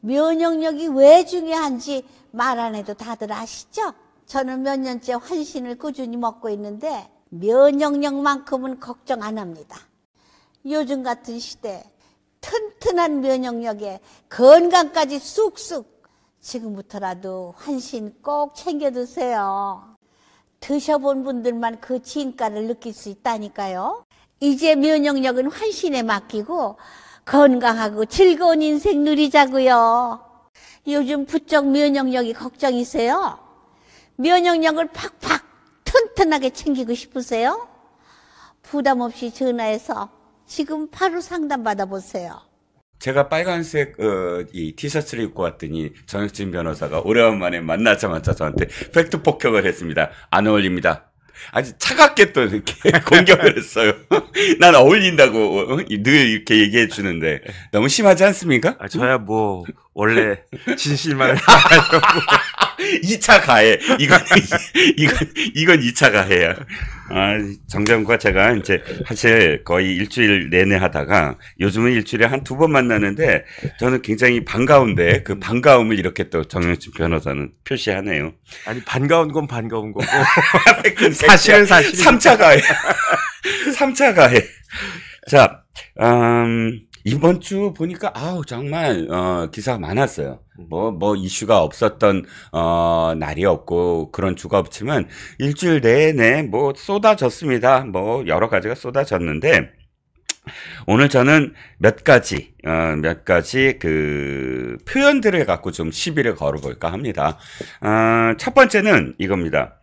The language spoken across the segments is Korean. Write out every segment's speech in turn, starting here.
면역력이 왜 중요한지 말 안 해도 다들 아시죠? 저는 몇 년째 환신을 꾸준히 먹고 있는데 면역력만큼은 걱정 안 합니다. 요즘 같은 시대 튼튼한 면역력에 건강까지 쑥쑥 지금부터라도 환신 꼭 챙겨 드세요. 드셔본 분들만 그 진가를 느낄 수 있다니까요. 이제 면역력은 환신에 맡기고 건강하고 즐거운 인생 누리자고요. 요즘 부쩍 면역력이 걱정이세요? 면역력을 팍팍 튼튼하게 챙기고 싶으세요? 부담 없이 전화해서 지금 바로 상담 받아보세요. 제가 빨간색 어, 이 티셔츠를 입고 왔더니 정혁진 변호사가 오랜만에 만나자마자 저한테 팩트 폭격을 했습니다. 안 어울립니다. 아주 차갑게 또 이렇게 공격을 했어요. 난 어울린다고 어, 늘 이렇게 얘기해 주는데 너무 심하지 않습니까? 아, 저야 뭐 원래 진실만 하려고 2차 가해. 이건, 이건, 이건 2차 가해야. 아, 정장과 제가 이제 사실 거의 일주일 내내 하다가 요즘은 일주일에 한 두 번 만나는데 저는 굉장히 반가운데 그 반가움을 이렇게 또 정영진 변호사는 표시하네요. 아니, 반가운 건 반가운 거고. 사실은 사실. 3차 가해. 3차 가해. 자, 음, 이번 주 보니까 아우 정말 어, 기사가 많았어요. 뭐뭐 뭐 이슈가 없었던 어, 날이 없고 그런 주가 없지만 일주일 내내 뭐 쏟아졌습니다. 뭐 여러 가지가 쏟아졌는데 오늘 저는 몇 가지 어, 몇 가지 그 표현들을 갖고 좀 시비를 걸어볼까 합니다. 어, 첫 번째는 이겁니다.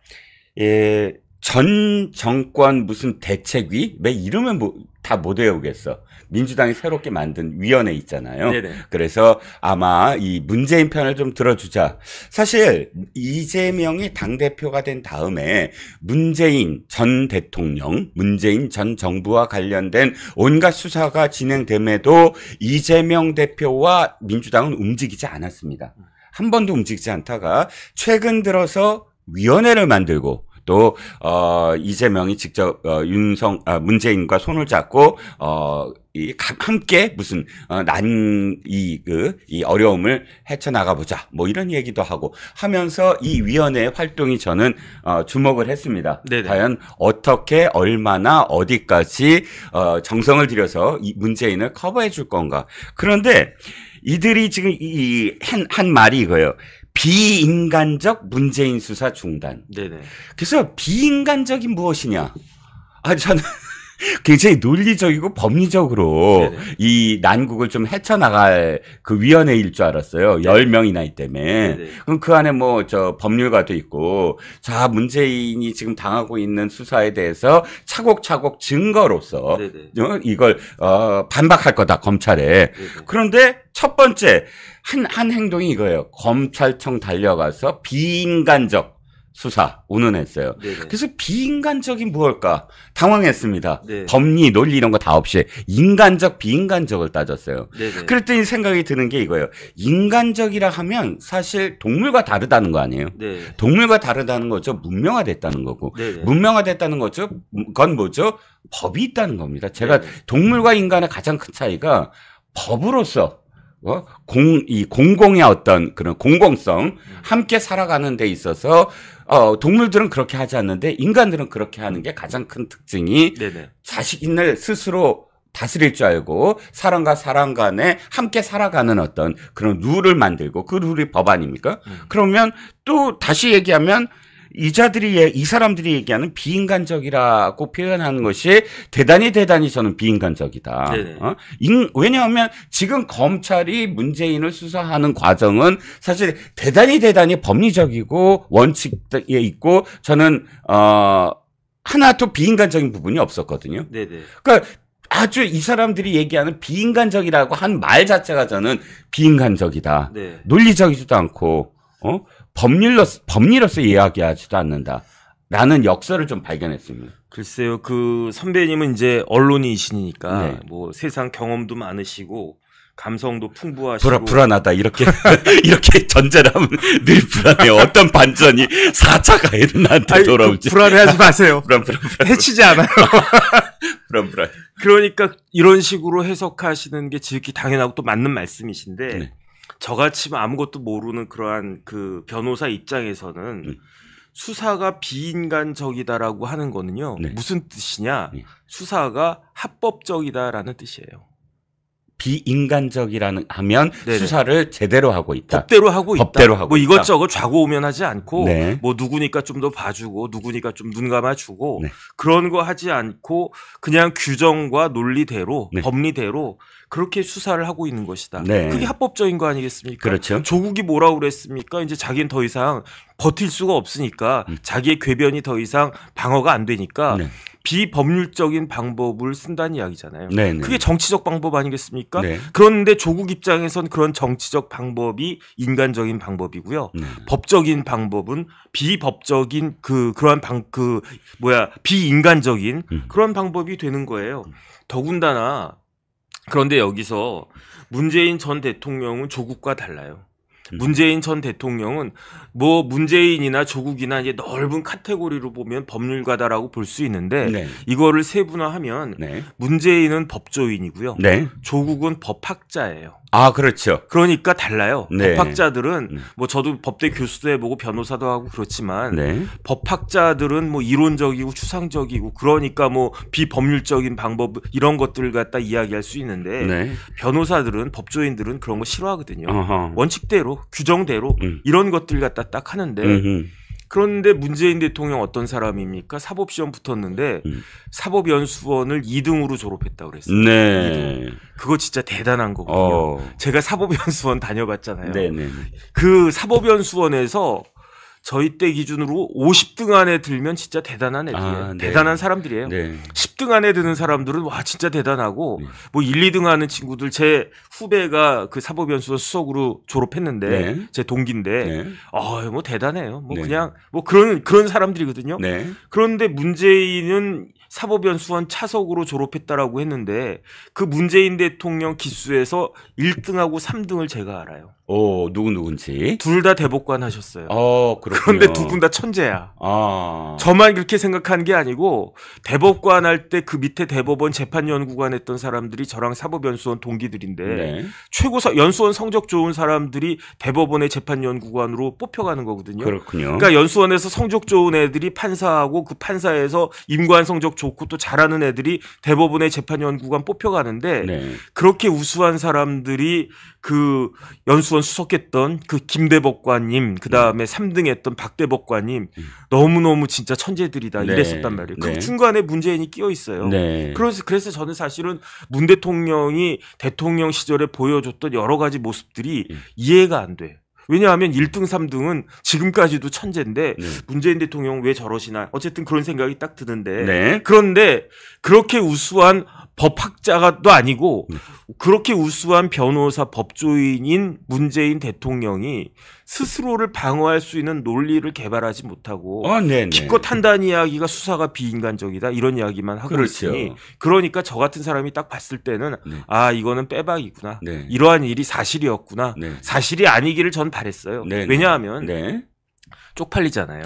예, 전 정권 무슨 대책위 왜 이름은 뭐, 다못 외우겠어. 민주당이 새롭게 만든 위원회 있잖아요. 네네. 그래서 아마 이 문재인 편을 좀 들어주자. 사실 이재명이 당 대표가 된 다음에 문재인 전 대통령, 문재인 전 정부와 관련된 온갖 수사가 진행됨에도 이재명 대표와 민주당은 움직이지 않았습니다. 한 번도 움직이지 않다가 최근 들어서 위원회를 만들고 또 어, 이재명이 직접 어, 윤성 아, 문재인과 손을 잡고 어, 이 함께 무슨 어, 난이 그 이 어려움을 헤쳐나가 보자 뭐 이런 얘기도 하고 하면서 이 위원회의 활동이 저는 어, 주목을 했습니다. 네네. 과연 어떻게 얼마나 어디까지 어, 정성을 들여서 이 문재인을 커버해 줄 건가? 그런데 이들이 지금 이한한 말이 이거예요. 비인간적 문재인 수사 중단. 네네. 그래서 비인간적인 무엇이냐? 아 저는 굉장히 논리적이고 법리적으로 네네. 이 난국을 좀 헤쳐나갈 그 위원회일 줄 알았어요. 1 0명이나이때문 네네. 그럼 그 안에 뭐 저 법률가도 있고 자, 문재인이 지금 당하고 있는 수사에 대해서 차곡차곡 증거로서 네네. 어, 이걸 어, 반박할 거다, 검찰에. 그런데 첫 번째 한, 한 행동이 이거예요. 검찰청 달려가서 비인간적 수사 운운했어요. 네네. 네. 그래서 비인간적인 무엇일까 당황했습니다. 네. 법리 논리 이런 거 다 없이 인간적 비인간적을 따졌어요. 네네. 네. 그랬더니 생각이 드는 게 이거예요. 인간적이라 하면 사실 동물과 다르다는 거 아니에요. 네. 동물과 다르다는 거죠. 문명화됐다는 거고 네네. 네. 문명화됐다는 거죠. 그건 뭐죠? 법이 있다는 겁니다. 제가 동물과 인간의 가장 큰 차이가 법으로서 어? 공, 이 공공의 어떤 그런 공공성, 함께 살아가는 데 있어서, 어, 동물들은 그렇게 하지 않는데, 인간들은 그렇게 하는 게 가장 큰 특징이, 네네. 자신을 스스로 다스릴 줄 알고, 사람과 사람 간에 함께 살아가는 어떤 그런 룰을 만들고, 그 룰이 법 아닙니까? 음. 그러면 또 다시 얘기하면, 이자들이 이 사람들이 얘기하는 비인간적이라고 표현하는 것이 대단히 대단히 저는 비인간적이다. 네. 어? 인, 왜냐하면 지금 검찰이 문재인을 수사하는 과정은 사실 대단히 대단히 법리적이고 원칙에 있고 저는 어 하나도 비인간적인 부분이 없었거든요. 네네. 네. 그러니까 아주 이 사람들이 얘기하는 비인간적이라고 한 말 자체가 저는 비인간적이다. 네. 논리적이지도 않고 어? 법률로서, 법리로서 이야기하지도 않는다. 라는 역사를 좀 발견했습니다. 글쎄요, 그 선배님은 이제 언론이시니까 네. 뭐 세상 경험도 많으시고 감성도 풍부하시고 불 불안하다 이렇게 이렇게 전제를 면늘 불안해요. 어떤 반전이 4차 가해는 나한테 아니, 돌아오지. 그 불안해하지 마세요. 불안, 불안, 불안, 해치지 않아요. 불안 불안. 그러니까 이런 식으로 해석하시는 게 지극히 당연하고 또 맞는 말씀이신데 네. 저같이 아무것도 모르는 그러한 그 변호사 입장에서는 음. 수사가 비인간적이다라고 하는 거는요. 네. 무슨 뜻이냐? 네. 수사가 합법적이다라는 뜻이에요. 비인간적이라는 하면 네네. 수사를 제대로 하고 있다. 법대로 하고 있다. 법대로 하고 뭐 있다. 이것저것 좌고우면하지 않고 네. 뭐 누구니까 좀 더 봐주고 누구니까 좀 눈 감아주고 네. 그런 거 하지 않고 그냥 규정과 논리대로 네. 법리대로 그렇게 수사를 하고 있는 것이다. 네. 그게 합법적인 거 아니겠습니까? 그렇죠. 조국이 뭐라고 그랬습니까? 이제 자기는 더 이상 버틸 수가 없으니까 음. 자기의 궤변이 더 이상 방어가 안 되니까 네. 비법률적인 방법을 쓴다는 이야기잖아요. 네네. 네. 그게 정치적 방법 아니겠습니까? 네. 그런데 조국 입장에선 그런 정치적 방법이 인간적인 방법이고요. 네. 법적인 방법은 비법적인 그 그러한 방그 뭐야 비인간적인 음. 그런 방법이 되는 거예요. 더군다나 그런데 여기서 문재인 전 대통령은 조국과 달라요. 문재인 전 대통령은 뭐 문재인이나 조국이나 이제 넓은 카테고리로 보면 법률가다라고 볼 수 있는데 네. 이거를 세분화하면 네. 문재인은 법조인이고요. 네. 조국은 법학자예요. 아, 그렇죠. 그러니까 달라요. 네. 법학자들은 음. 뭐 저도 법대 교수도 해보고 변호사도 하고 그렇지만 네. 법학자들은 뭐 이론적이고 추상적이고 그러니까 뭐 비법률적인 방법 이런 것들 갖다 이야기할 수 있는데 네. 변호사들은 법조인들은 그런 거 싫어하거든요. 어허. 원칙대로 규정대로 음. 이런 것들 갖다 딱 하는데 음흠. 그런데 문재인 대통령 어떤 사람입니까? 사법 시험 붙었는데 음. 사법 연수원을 2등으로 졸업했다 그랬어요. 네. 2등. 그거 진짜 대단한 거거요 어. 제가 사법 연수원 다녀봤잖아요. 네네. 네, 네. 그 사법 연수원에서 저희 때 기준으로 50등 안에 들면 진짜 대단한 아, 애들이에요. 아, 네. 대단한 사람들이에요. 네. 10등 안에 드는 사람들은 와 진짜 대단하고 네. 뭐 1, 2등 하는 친구들 제 후배가 그 사법연수원 수석으로 졸업했는데 네. 제 동기인데 네. 아뭐 대단해요. 뭐 네. 그냥 뭐 그런 그런 사람들이거든요. 그런데 문재인은 사법연수원 차석으로 졸업했다라고 했는데 그 문재인 대통령 기수에서 1등하고 3등을 제가 알아요. 어, 누구 누군지. 둘 다 대법관 하셨어요. 어, 그렇군요. 그런데 두 분 다 천재야. 아. 저만 그렇게 생각하는 게 아니고 대법관 할 때 그 밑에 대법원 재판연구관 했던 사람들이 저랑 사법연수원 동기들인데 네. 최고사 연수원 성적 좋은 사람들이 대법원의 재판연구관으로 뽑혀가는 거거든요. 그렇군요. 그러니까 연수원에서 성적 좋은 애들이 판사하고 그 판사에서 임관 성적 좋고 또 잘하는 애들이 대법원의 재판연구관 뽑혀가는데 네. 그렇게 우수한 사람들이 그 연수원 수석했던 그 김대법관님, 그 다음에 삼 3등 했던 박대법관님 음. 너무너무 진짜 천재들이다 네. 이랬었단 말이에요. 그 네. 그 중간에 문재인이 끼어 있어요. 네. 그래서, 그래서 저는 사실은 문 대통령이 대통령 시절에 보여줬던 여러 가지 모습들이 음. 이해가 안 돼. 왜냐하면 1등, 3등은 지금까지도 천재인데 네. 문재인 대통령 왜 저러시나 어쨌든 그런 생각이 딱 드는데 네. 그런데 그렇게 우수한 법학자가도 아니고 네. 그렇게 우수한 변호사 법조인인 문재인 대통령이 스스로를 방어할 수 있는 논리를 개발하지 못하고 어, 기껏 한다는 이야기가 수사가 비인간적이다 이런 이야기만 하고 그렇죠. 있으니 그러니까 저 같은 사람이 딱 봤을 때는 네. 아 이거는 빼박이구나 네. 이러한 일이 사실이었구나 네. 사실이 아니기를 전 바랬어요 왜냐하면 쪽팔리잖아요.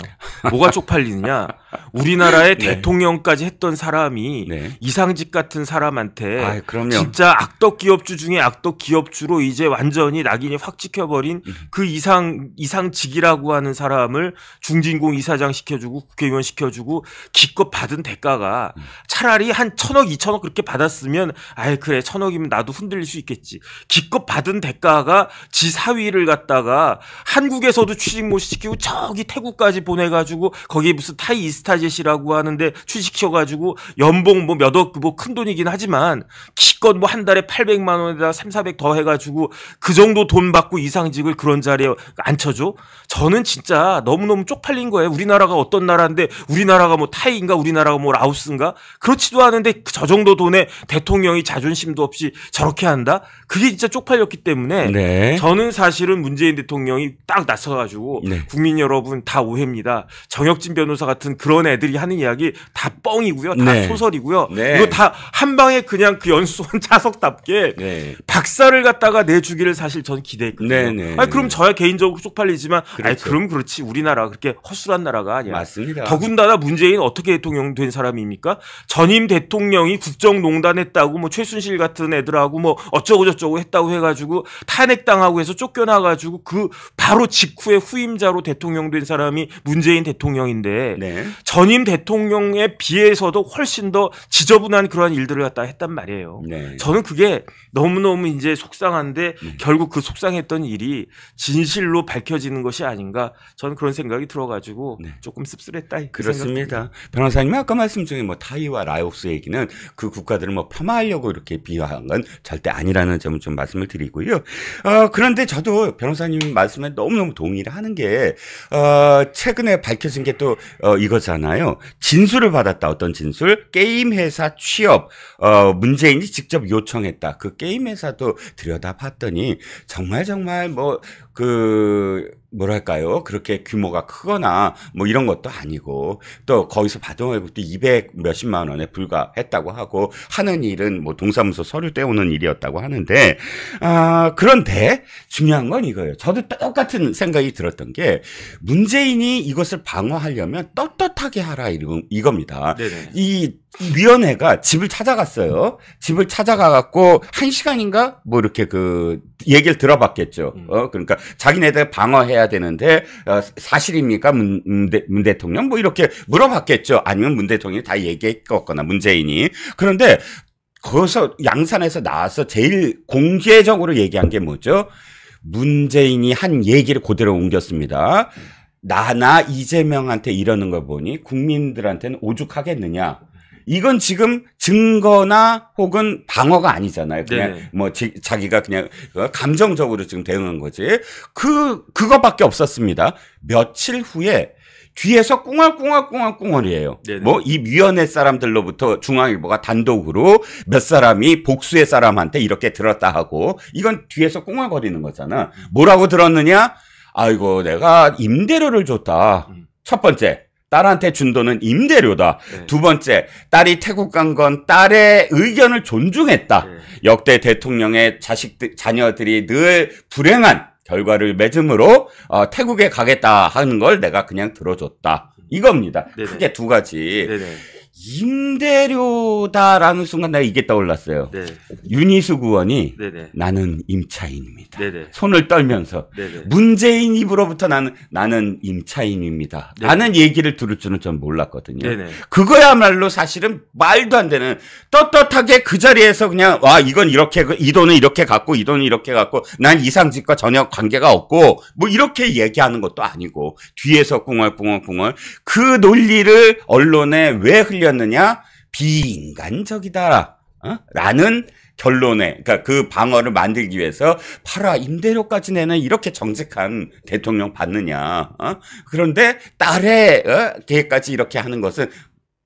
뭐가 쪽팔리느냐? 우리나라의 네. 대통령까지 했던 사람이 네. 이상직 같은 사람한테 아이, 진짜 악덕 기업주 중에 악덕 기업주로 이제 완전히 낙인이 확 찍혀버린 음. 그 이상 이상직이라고 하는 사람을 중진공 이사장 시켜주고 국회의원 시켜주고 기껏 받은 대가가 음. 차라리 한 천억 이천억 그렇게 받았으면 아예 그래 천억이면 나도 흔들릴 수 있겠지. 기껏 받은 대가가 지 사위를 갖다가 한국에서도 취직 못 시키고 저기 어디 태국까지 보내가지고 거기 에 무슨 타이 이스타젯이라고 하는데 취직시켜가지고 연봉 뭐 몇억 뭐 큰 돈이긴 하지만 기껏 뭐 한 달에 800만 원에다 3, 400 더 해가지고 그 정도 돈 받고 이상직을 그런 자리에 앉혀줘? 저는 진짜 너무너무 쪽팔린 거예요. 우리나라가 어떤 나라인데 우리나라가 뭐 타이인가 우리나라가 뭐 라오스인가 그렇지도 않은데 저 정도 돈에 대통령이 자존심도 없이 저렇게 한다? 그게 진짜 쪽팔렸기 때문에 네. 저는 사실은 문재인 대통령이 딱 나서가지고 네. 국민 여러분 여러분 다 오해입니다. 정혁진 변호사 같은 그런 애들이 하는 이야기 다 뻥이고요. 다 네. 소설이고요. 네. 이거 다 한 방에 그냥 그 연수원 자석답게 네. 박사를 갖다가 내주기를 사실 저는 기대했거든요. 네, 네. 아니 그럼 저야 개인적으로 쪽팔리지만 그렇죠. 아니 그럼 그렇지 우리나라 그렇게 허술한 나라가 아니야. 맞습니다. 더군다나 문재인 어떻게 대통령 된 사람입니까? 전임 대통령이 국정농단 했다고 뭐 최순실 같은 애들하고 뭐 어쩌고 저쩌고 했다고 해가지고 탄핵당하고 해서 쫓겨나가지고 그 바로 직후에 후임자로 대통령 임명된 사람이 문재인 대통령인데 네. 전임 대통령에 비해서도 훨씬 더 지저분한 그러한 일들을 갖다 했단 말이에요. 네. 저는 그게 너무너무 이제 속상한데 음. 결국 그 속상했던 일이 진실로 밝혀지는 것이 아닌가 저는 그런 생각이 들어가지고 네. 조금 씁쓸했다. 그렇습니다. 변호사님 아까 말씀 중에 뭐 타이와 라오스 이 얘기는 그 국가들을 뭐 폄하하려고 이렇게 비유한건 절대 아니라는 점을 좀 말씀을 드리고요. 어, 그런데 저도 변호사님 말씀에 너무너무 동의를 하는 게 어, 어, 최근에 밝혀진 게또 어, 이거잖아요. 진술을 받았다. 어떤 진술? 게임 회사 취업 어, 문재인이 직접 요청했다. 그 게임 회사도 들여다봤더니 정말 정말 뭐그 뭐랄까요 그렇게 규모가 크거나 뭐 이런 것도 아니고 또 거기서 받은 월급도 200 몇십만 원에 불과했다고 하고 하는 일은 뭐 동사무소 서류 떼오는 일이었다고 하는데 아 그런데 중요한 건 이거예요 저도 똑같은 생각이 들었던 게 문재인이 이것을 방어하려면 떳떳하게 하라 이런 이겁니다 네네. 이 위원회가 집을 찾아갔어요 집을 찾아가 갖고 한 시간인가 뭐 이렇게 그 얘기를 들어봤겠죠 음. 어 그러니까 자기네들 방어해야 해야 되는데 어, 사실입니까 문, 문, 대통령 뭐 이렇게 물어봤겠죠 아니면 문 대통령이 다 얘기했거나 문재인이 그런데 거기서 양산에서 나와서 제일 공개적으로 얘기한 게 뭐죠 문재인이 한 얘기를 그대로 옮겼습니다 나나 이재명한테 이러는 걸 보니 국민들한테는 오죽하겠느냐 이건 지금 증거나 혹은 방어가 아니잖아요. 그냥 네네. 뭐 지, 자기가 그냥 감정적으로 지금 대응한 거지. 그 그거밖에 없었습니다. 며칠 후에 뒤에서 꿍얼꿍얼꿍얼꿍얼이에요. 뭐 이 위원회 사람들로부터 중앙일보가 단독으로 몇 사람이 복수의 사람한테 이렇게 들었다 하고 이건 뒤에서 꿍얼거리는 거잖아. 뭐라고 들었느냐? 아이고 내가 임대료를 줬다. 음. 첫 번째 딸한테 준 돈은 임대료다. 네. 두 번째, 딸이 태국 간 건 딸의 의견을 존중했다. 네. 역대 대통령의 자식들, 자녀들이 늘 불행한 결과를 맺음으로 어, 태국에 가겠다 하는 걸 내가 그냥 들어줬다. 음. 이겁니다. 네네. 크게 두 가지. 네네. 임대료다라는 순간 내가 이게 떠올랐어요. 네. 윤희수 구원이 네네. 나는 임차인입니다. 네네. 네. 손을 떨면서 네네. 네. 문재인 입으로부터 나는 나는 임차인입니다. 네, 라는 얘기를 들을 줄은 전 몰랐거든요. 그거야말로 사실은 말도 안 되는 떳떳하게 그 자리에서 그냥 와 이건 이렇게 이 돈은 이렇게 갖고 이 돈은 이렇게 갖고 난이상직과 전혀 관계가 없고 뭐 이렇게 얘기하는 것도 아니고 뒤에서 꿍얼꿍얼꿍얼 그 논리를 언론에 왜 흘려 않느냐? 비인간적이다. 어? 라는 결론에 그러니까 그 방어를 만들기 위해서 팔아 임대료까지 내는 이렇게 정직한 대통령 받느냐 어? 그런데 딸의 어? 계획까지 이렇게 하는 것은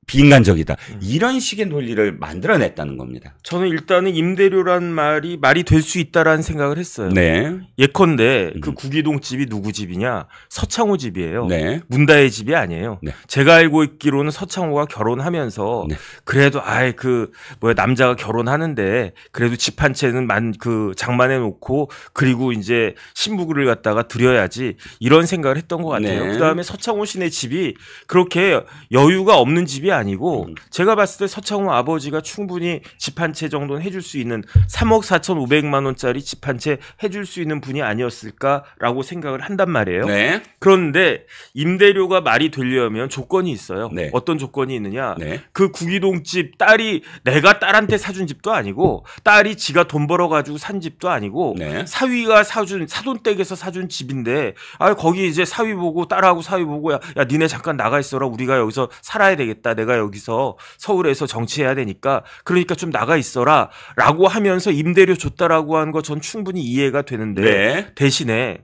비인간적이다. 음. 이런 식의 논리를 만들어냈다는 겁니다. 저는 일단은 임대료란 말이 말이 될 수 있다라는 생각을 했어요. 네. 예컨대 음. 그 구기동 집이 누구 집이냐? 서창호 집이에요. 네. 문다혜 집이 아니에요. 네. 제가 알고 있기로는 서창호가 결혼하면서 네. 그래도 아예 그 뭐야 남자가 결혼하는데 그래도 집 한 채는 만 그 장만해 놓고 그리고 이제 신부를 갖다가 드려야지 이런 생각을 했던 것 같아요. 네. 그다음에 서창호 씨네 집이 그렇게 여유가 없는 집이 아니고 음. 제가 봤을 때 서창호 아버지가 충분히 집 한 채 정도는 해줄 수 있는 3억 4천5백만 원짜리 집 한 채 해줄 수 있는 분이 아니었을까라고 생각을 한단 말이에요. 네. 그런데 임대료가 말이 되려면 조건이 있어요. 네. 어떤 조건이 있느냐? 네. 그 구기동 집 딸이 내가 딸한테 사준 집도 아니고 딸이 지가 돈 벌어 가지고 산 집도 아니고 네. 사위가 사준 사돈댁에서 사준 집인데 아 거기 이제 사위 보고 딸하고 사위 보고 야, 야 니네 잠깐 나가 있어라 우리가 여기서 살아야 되겠다. 내가 내가 여기서 서울에서 정치해야 되니까 그러니까 좀 나가 있어라라고 하면서 임대료 줬다라고 하는 거전 충분히 이해가 되는데 네. 대신에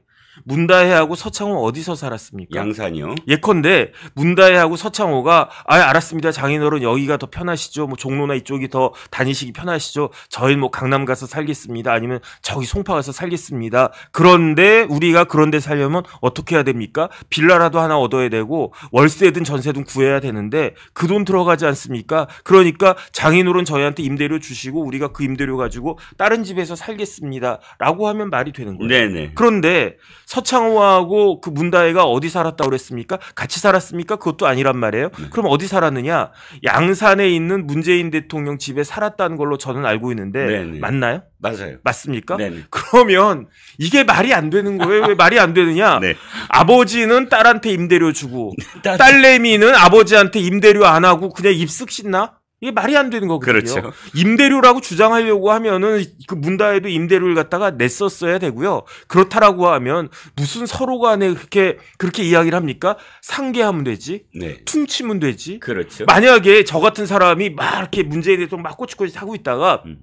문다혜하고 서창호 어디서 살았습니까? 양산이요. 예컨대 문다혜하고 서창호가 아 알았습니다. 장인어른 여기가 더 편하시죠. 뭐 종로나 이쪽이 더 다니시기 편하시죠. 저희 뭐 강남 가서 살겠습니다. 아니면 저기 송파 가서 살겠습니다. 그런데 우리가 그런데 살려면 어떻게 해야 됩니까? 빌라라도 하나 얻어야 되고 월세든 전세든 구해야 되는데 그 돈 들어가지 않습니까? 그러니까 장인어른 저희한테 임대료 주시고 우리가 그 임대료 가지고 다른 집에서 살겠습니다라고 하면 말이 되는 거예요. 네네. 그런데 서창호하고 그 문다혜가 어디 살았다고 그랬습니까? 같이 살았습니까? 그것도 아니란 말이에요. 네. 그럼 어디 살았느냐? 양산에 있는 문재인 대통령 집에 살았다는 걸로 저는 알고 있는데 네네. 네. 맞나요? 맞아요. 맞습니까? 네네. 네. 그러면 이게 말이 안 되는 거예요. 왜 말이 안 되느냐? 네. 아버지는 딸한테 임대료 주고 딸... 내미는 아버지한테 임대료 안 하고 그냥 입습 신나? 이게 말이 안 되는 거거든요. 그렇죠. 임대료라고 주장하려고 하면은 그 문다에도 임대료를 갖다가 냈었어야 되고요. 그렇다라고 하면 무슨 서로 간에 그렇게 그렇게 이야기를 합니까? 상계하면 되지. 네. 퉁치면 되지. 그렇죠. 만약에 저 같은 사람이 막 이렇게 문제에 대해서 막 꼬치꼬치 하고 있다가 음.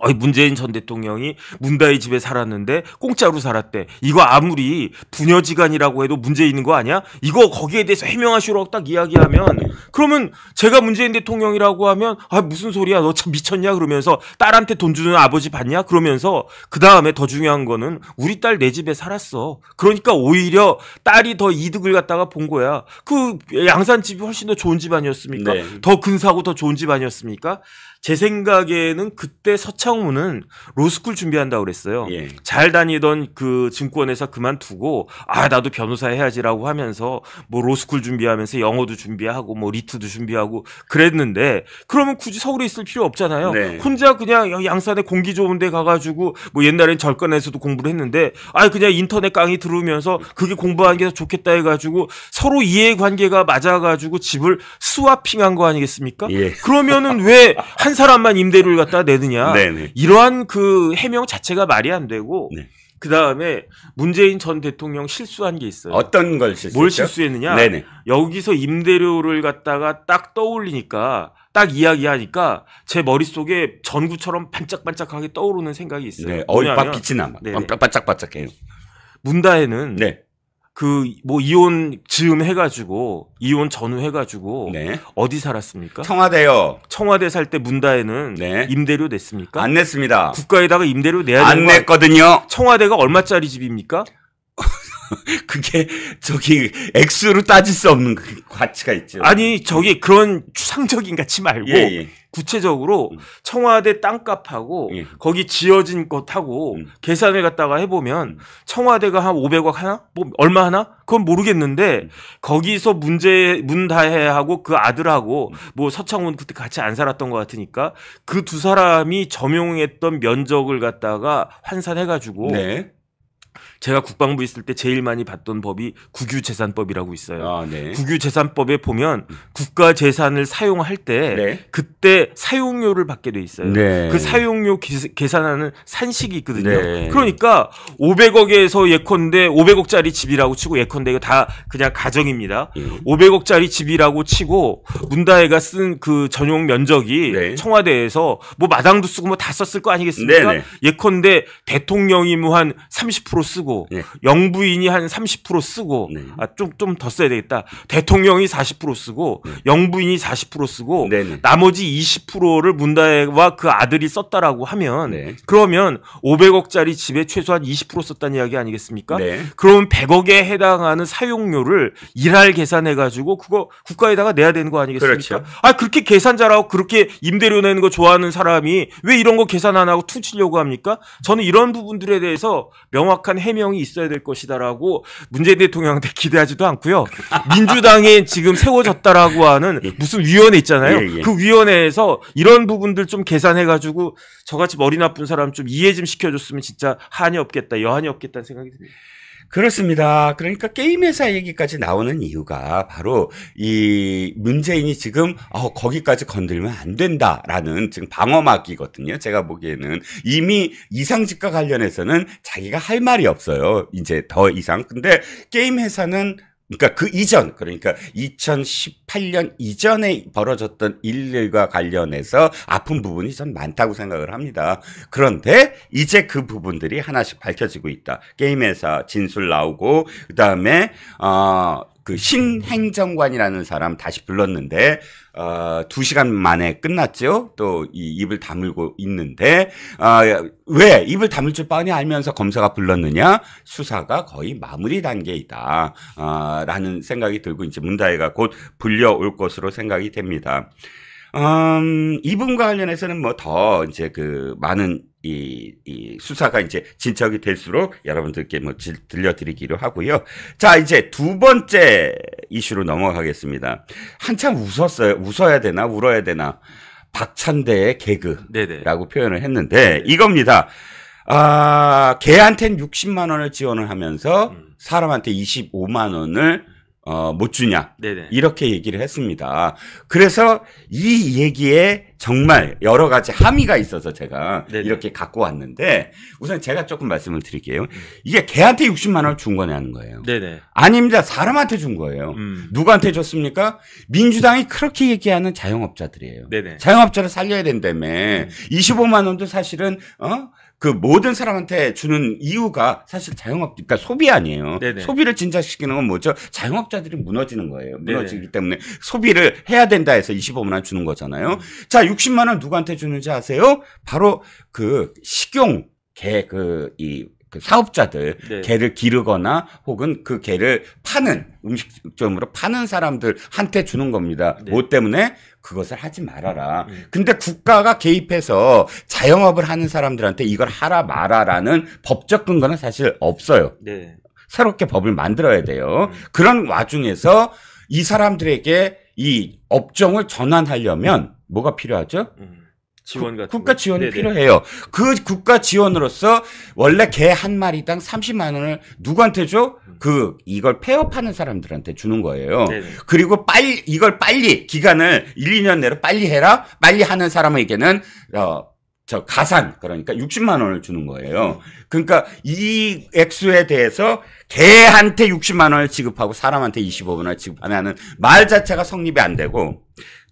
어이 문재인 전 대통령이 문다희 집에 살았는데 공짜로 살았대. 이거 아무리 부녀지간이라고 해도 문제 있는 거 아니야? 이거 거기에 대해서 해명하시라고 딱 이야기하면 그러면 제가 문재인 대통령이라고 하면 아 무슨 소리야 너 참 미쳤냐 그러면서 딸한테 돈 주는 아버지 봤냐 그러면서 그 다음에 더 중요한 거는 우리 딸 내 집에 살았어. 그러니까 오히려 딸이 더 이득을 갖다가 본 거야. 그 양산 집이 훨씬 더 좋은 집 아니었습니까? 네. 더 근사하고 더 좋은 집 아니었습니까? 제 생각에는 그때 서창훈은 로스쿨 준비한다고 그랬어요. 예. 잘 다니던 그 증권회사 그만두고 아 나도 변호사 해야지라고 하면서 뭐 로스쿨 준비하면서 영어도 준비하고 뭐 리트도 준비하고 그랬는데 그러면 굳이 서울에 있을 필요 없잖아요. 네. 혼자 그냥 양산에 공기 좋은데 가가지고 뭐 옛날엔 절권에서도 공부를 했는데 아 그냥 인터넷 강의 들으면서 그게 공부하는 게 좋겠다 해가지고 서로 이해관계가 맞아가지고 집을 스와핑한 거 아니겠습니까? 예. 그러면은 왜한 사람만 임대료를 갖다 내느냐. 네네. 네. 이러한 그 해명 자체가 말이 안 되고 네. 그 다음에 문재인 전 대통령 실수한 게 있어요. 어떤 걸 실수? 뭘 실수했느냐? 네네. 네. 여기서 임대료를 갖다가 딱 떠올리니까 딱 이야기하니까 제 머릿속에 전구처럼 반짝반짝하게 떠오르는 생각이 있어요. 네. 어이, 막 빛이 나. 네, 반짝반짝해요. 문다혜는 네. 그뭐 이혼 즈음 해가지고 이혼 전후 해가지고 네. 어디 살았습니까? 청와대요. 청와대 살 때 문다에는 네. 임대료 냈습니까? 안 냈습니다. 국가에다가 임대료 내야 안 되는 거 냈거든요. 청와대가 얼마짜리 집입니까? 그게 저기 액수로 따질 수 없는 가치가 그 있죠. 아니 저기 그런 추상적인 가치 말고 예, 예. 구체적으로 음. 청와대 땅값하고 예. 거기 지어진 것하고 음. 계산을갖다가 해보면 음. 청와대가 한 500억 하나? 뭐 얼마 하나? 그건 모르겠는데 음. 거기서 문제 문다해하고 그 아들하고 음. 뭐 서창훈 그때 같이 안 살았던 것 같으니까 그 두 사람이 점용했던 면적을 갖다가 환산해가지고 네. 제가 국방부 있을 때 제일 많이 봤던 법이 국유재산법이라고 있어요. 아, 네. 국유재산법에 보면 국가 재산을 사용할 때 네. 그때 사용료를 받게 돼 있어요. 네. 그 사용료 계산하는 산식이 있거든요. 네. 그러니까 500억에서 예컨대 500억짜리 집이라고 치고 예컨대 이거 다 그냥 가정입니다. 500억짜리 예. 집이라고 치고 문다혜가 쓴 그 전용 면적이 네. 청와대에서 뭐 마당도 쓰고 뭐 다 썼을 거 아니겠습니까? 네, 예컨대 대통령이 뭐한30% 쓰고 네. 영부인이 한 30% 쓰고 네. 아, 좀좀 더 써야 되겠다. 대통령이 40% 쓰고 네. 영부인이 40% 쓰고 네, 네. 나머지 20%를 문다혜와 그 아들이 썼다라고 하면 네. 그러면 500억짜리 집에 최소한 20% 썼다는 이야기 아니겠습니까? 그럼 100억에 해당하는 사용료를 일할 계산해 가지고 그거 국가에다가 내야 되는 거 아니겠습니까? 그렇죠. 아 그렇게 계산 잘하고 그렇게 임대료 내는 거 좋아하는 사람이 왜 이런 거 계산 안 하고 퉁치려고 합니까? 저는 이런 부분들에 대해서 명확한 명확한 해명이 있어야 될 것이다라고 문재인 대통령한테 기대하지도 않고요. 민주당에 지금 세워졌다라고 하는 예. 무슨 위원회 있잖아요. 예, 예. 그 위원회에서 이런 부분들 좀 계산해가지고 저같이 머리 나쁜 사람 좀 이해 좀 시켜줬으면 진짜 한이 없겠다, 여한이 없겠다는 생각이 듭니다. 그렇습니다. 그러니까 게임 회사 얘기까지 나오는 이유가 바로 이 문재인이 지금 어, 거기까지 건들면 안 된다라는 지금 방어막이거든요. 제가 보기에는 이미 이상직과 관련해서는 자기가 할 말이 없어요. 이제 더 이상. 근데 게임 회사는 그러니까 그 이전 그러니까 2018년 이전에 벌어졌던 일들과 관련해서 아픈 부분이 전 많다고 생각을 합니다. 그런데 이제 그 부분들이 하나씩 밝혀지고 있다. 게임 에서 진술 나오고 그다음에 어그 신행정관이라는 사람 다시 불렀는데 어, 두 시간 만에 끝났죠. 또 이 입을 다물고 있는데 어, 왜 입을 다물 줄 뻔히 알면서 검사가 불렀느냐? 수사가 거의 마무리 단계이다라는 아, 어, 생각이 들고 이제 문다혜가 곧 불려올 것으로 생각이 됩니다. 음, 이분과 관련해서는 뭐 더 이제 그 많은 이, 이 수사가 이제 진척이 될수록 여러분들께 뭐 지, 들려드리기로 하고요. 자, 이제 두 번째 이슈로 넘어가겠습니다. 한참 웃었어요. 웃어야 되나, 울어야 되나. 박찬대의 개그라고 표현을 했는데 네네. 이겁니다. 아, 개한테는 60만 원을 지원을 하면서 음. 사람한테 25만 원을 어, 못 주냐. 네네. 이렇게 얘기를 했습니다. 그래서 이 얘기에 정말 여러 가지 함의가 있어서 제가 네네. 이렇게 갖고 왔는데 우선 제가 조금 말씀을 드릴게요. 음. 이게 개한테 60만 원을 준 거냐는 거예요. 네네. 아닙니다. 사람한테 준 거예요. 음. 누구한테 줬습니까? 민주당이 그렇게 얘기하는 자영업자들이에요. 네네. 자영업자를 살려야 된다며 음. 25만 원도 사실은 어? 그 모든 사람한테 주는 이유가 사실 자영업 그러니까 소비 아니에요. 네네. 소비를 진작시키는 건 뭐죠? 자영업자들이 무너지는 거예요. 무너지기 네네. 때문에 소비를 해야 된다 해서 25만 원 주는 거잖아요. 음. 자, 60만 원 누구한테 주는지 아세요? 바로 그 식용 개그이 그 사업자들 네. 개를 기르거나 혹은 그 개를 파는 음식점으로 파는 사람들한테 주는 겁니다. 네. 뭐 때문에 그것을 하지 말아라. 음. 근데 국가가 개입해서 자영업을 하는 사람들한테 이걸 하라 말아라는 법적 근거는 사실 없어요. 네. 새롭게 법을 만들어야 돼요. 음. 그런 와중에서 이 사람들에게 이 업종을 전환하려면 뭐가 필요하죠? 음. 지원 같은 국가 지원이 필요해요. 그 국가 지원으로서 원래 개 한 마리당 30만 원을 누구한테 줘? 음. 그 이걸 폐업하는 사람들한테 주는 거예요. 네네. 그리고 빨리 이걸 빨리 기간을 1, 2년 내로 빨리 해라. 빨리 하는 사람에게는 어, 저 가산 그러니까 60만 원을 주는 거예요. 음. 그러니까 이 액수에 대해서 개한테 60만 원을 지급하고 사람한테 25만 원을 지급하면말 자체가 성립이 안 되고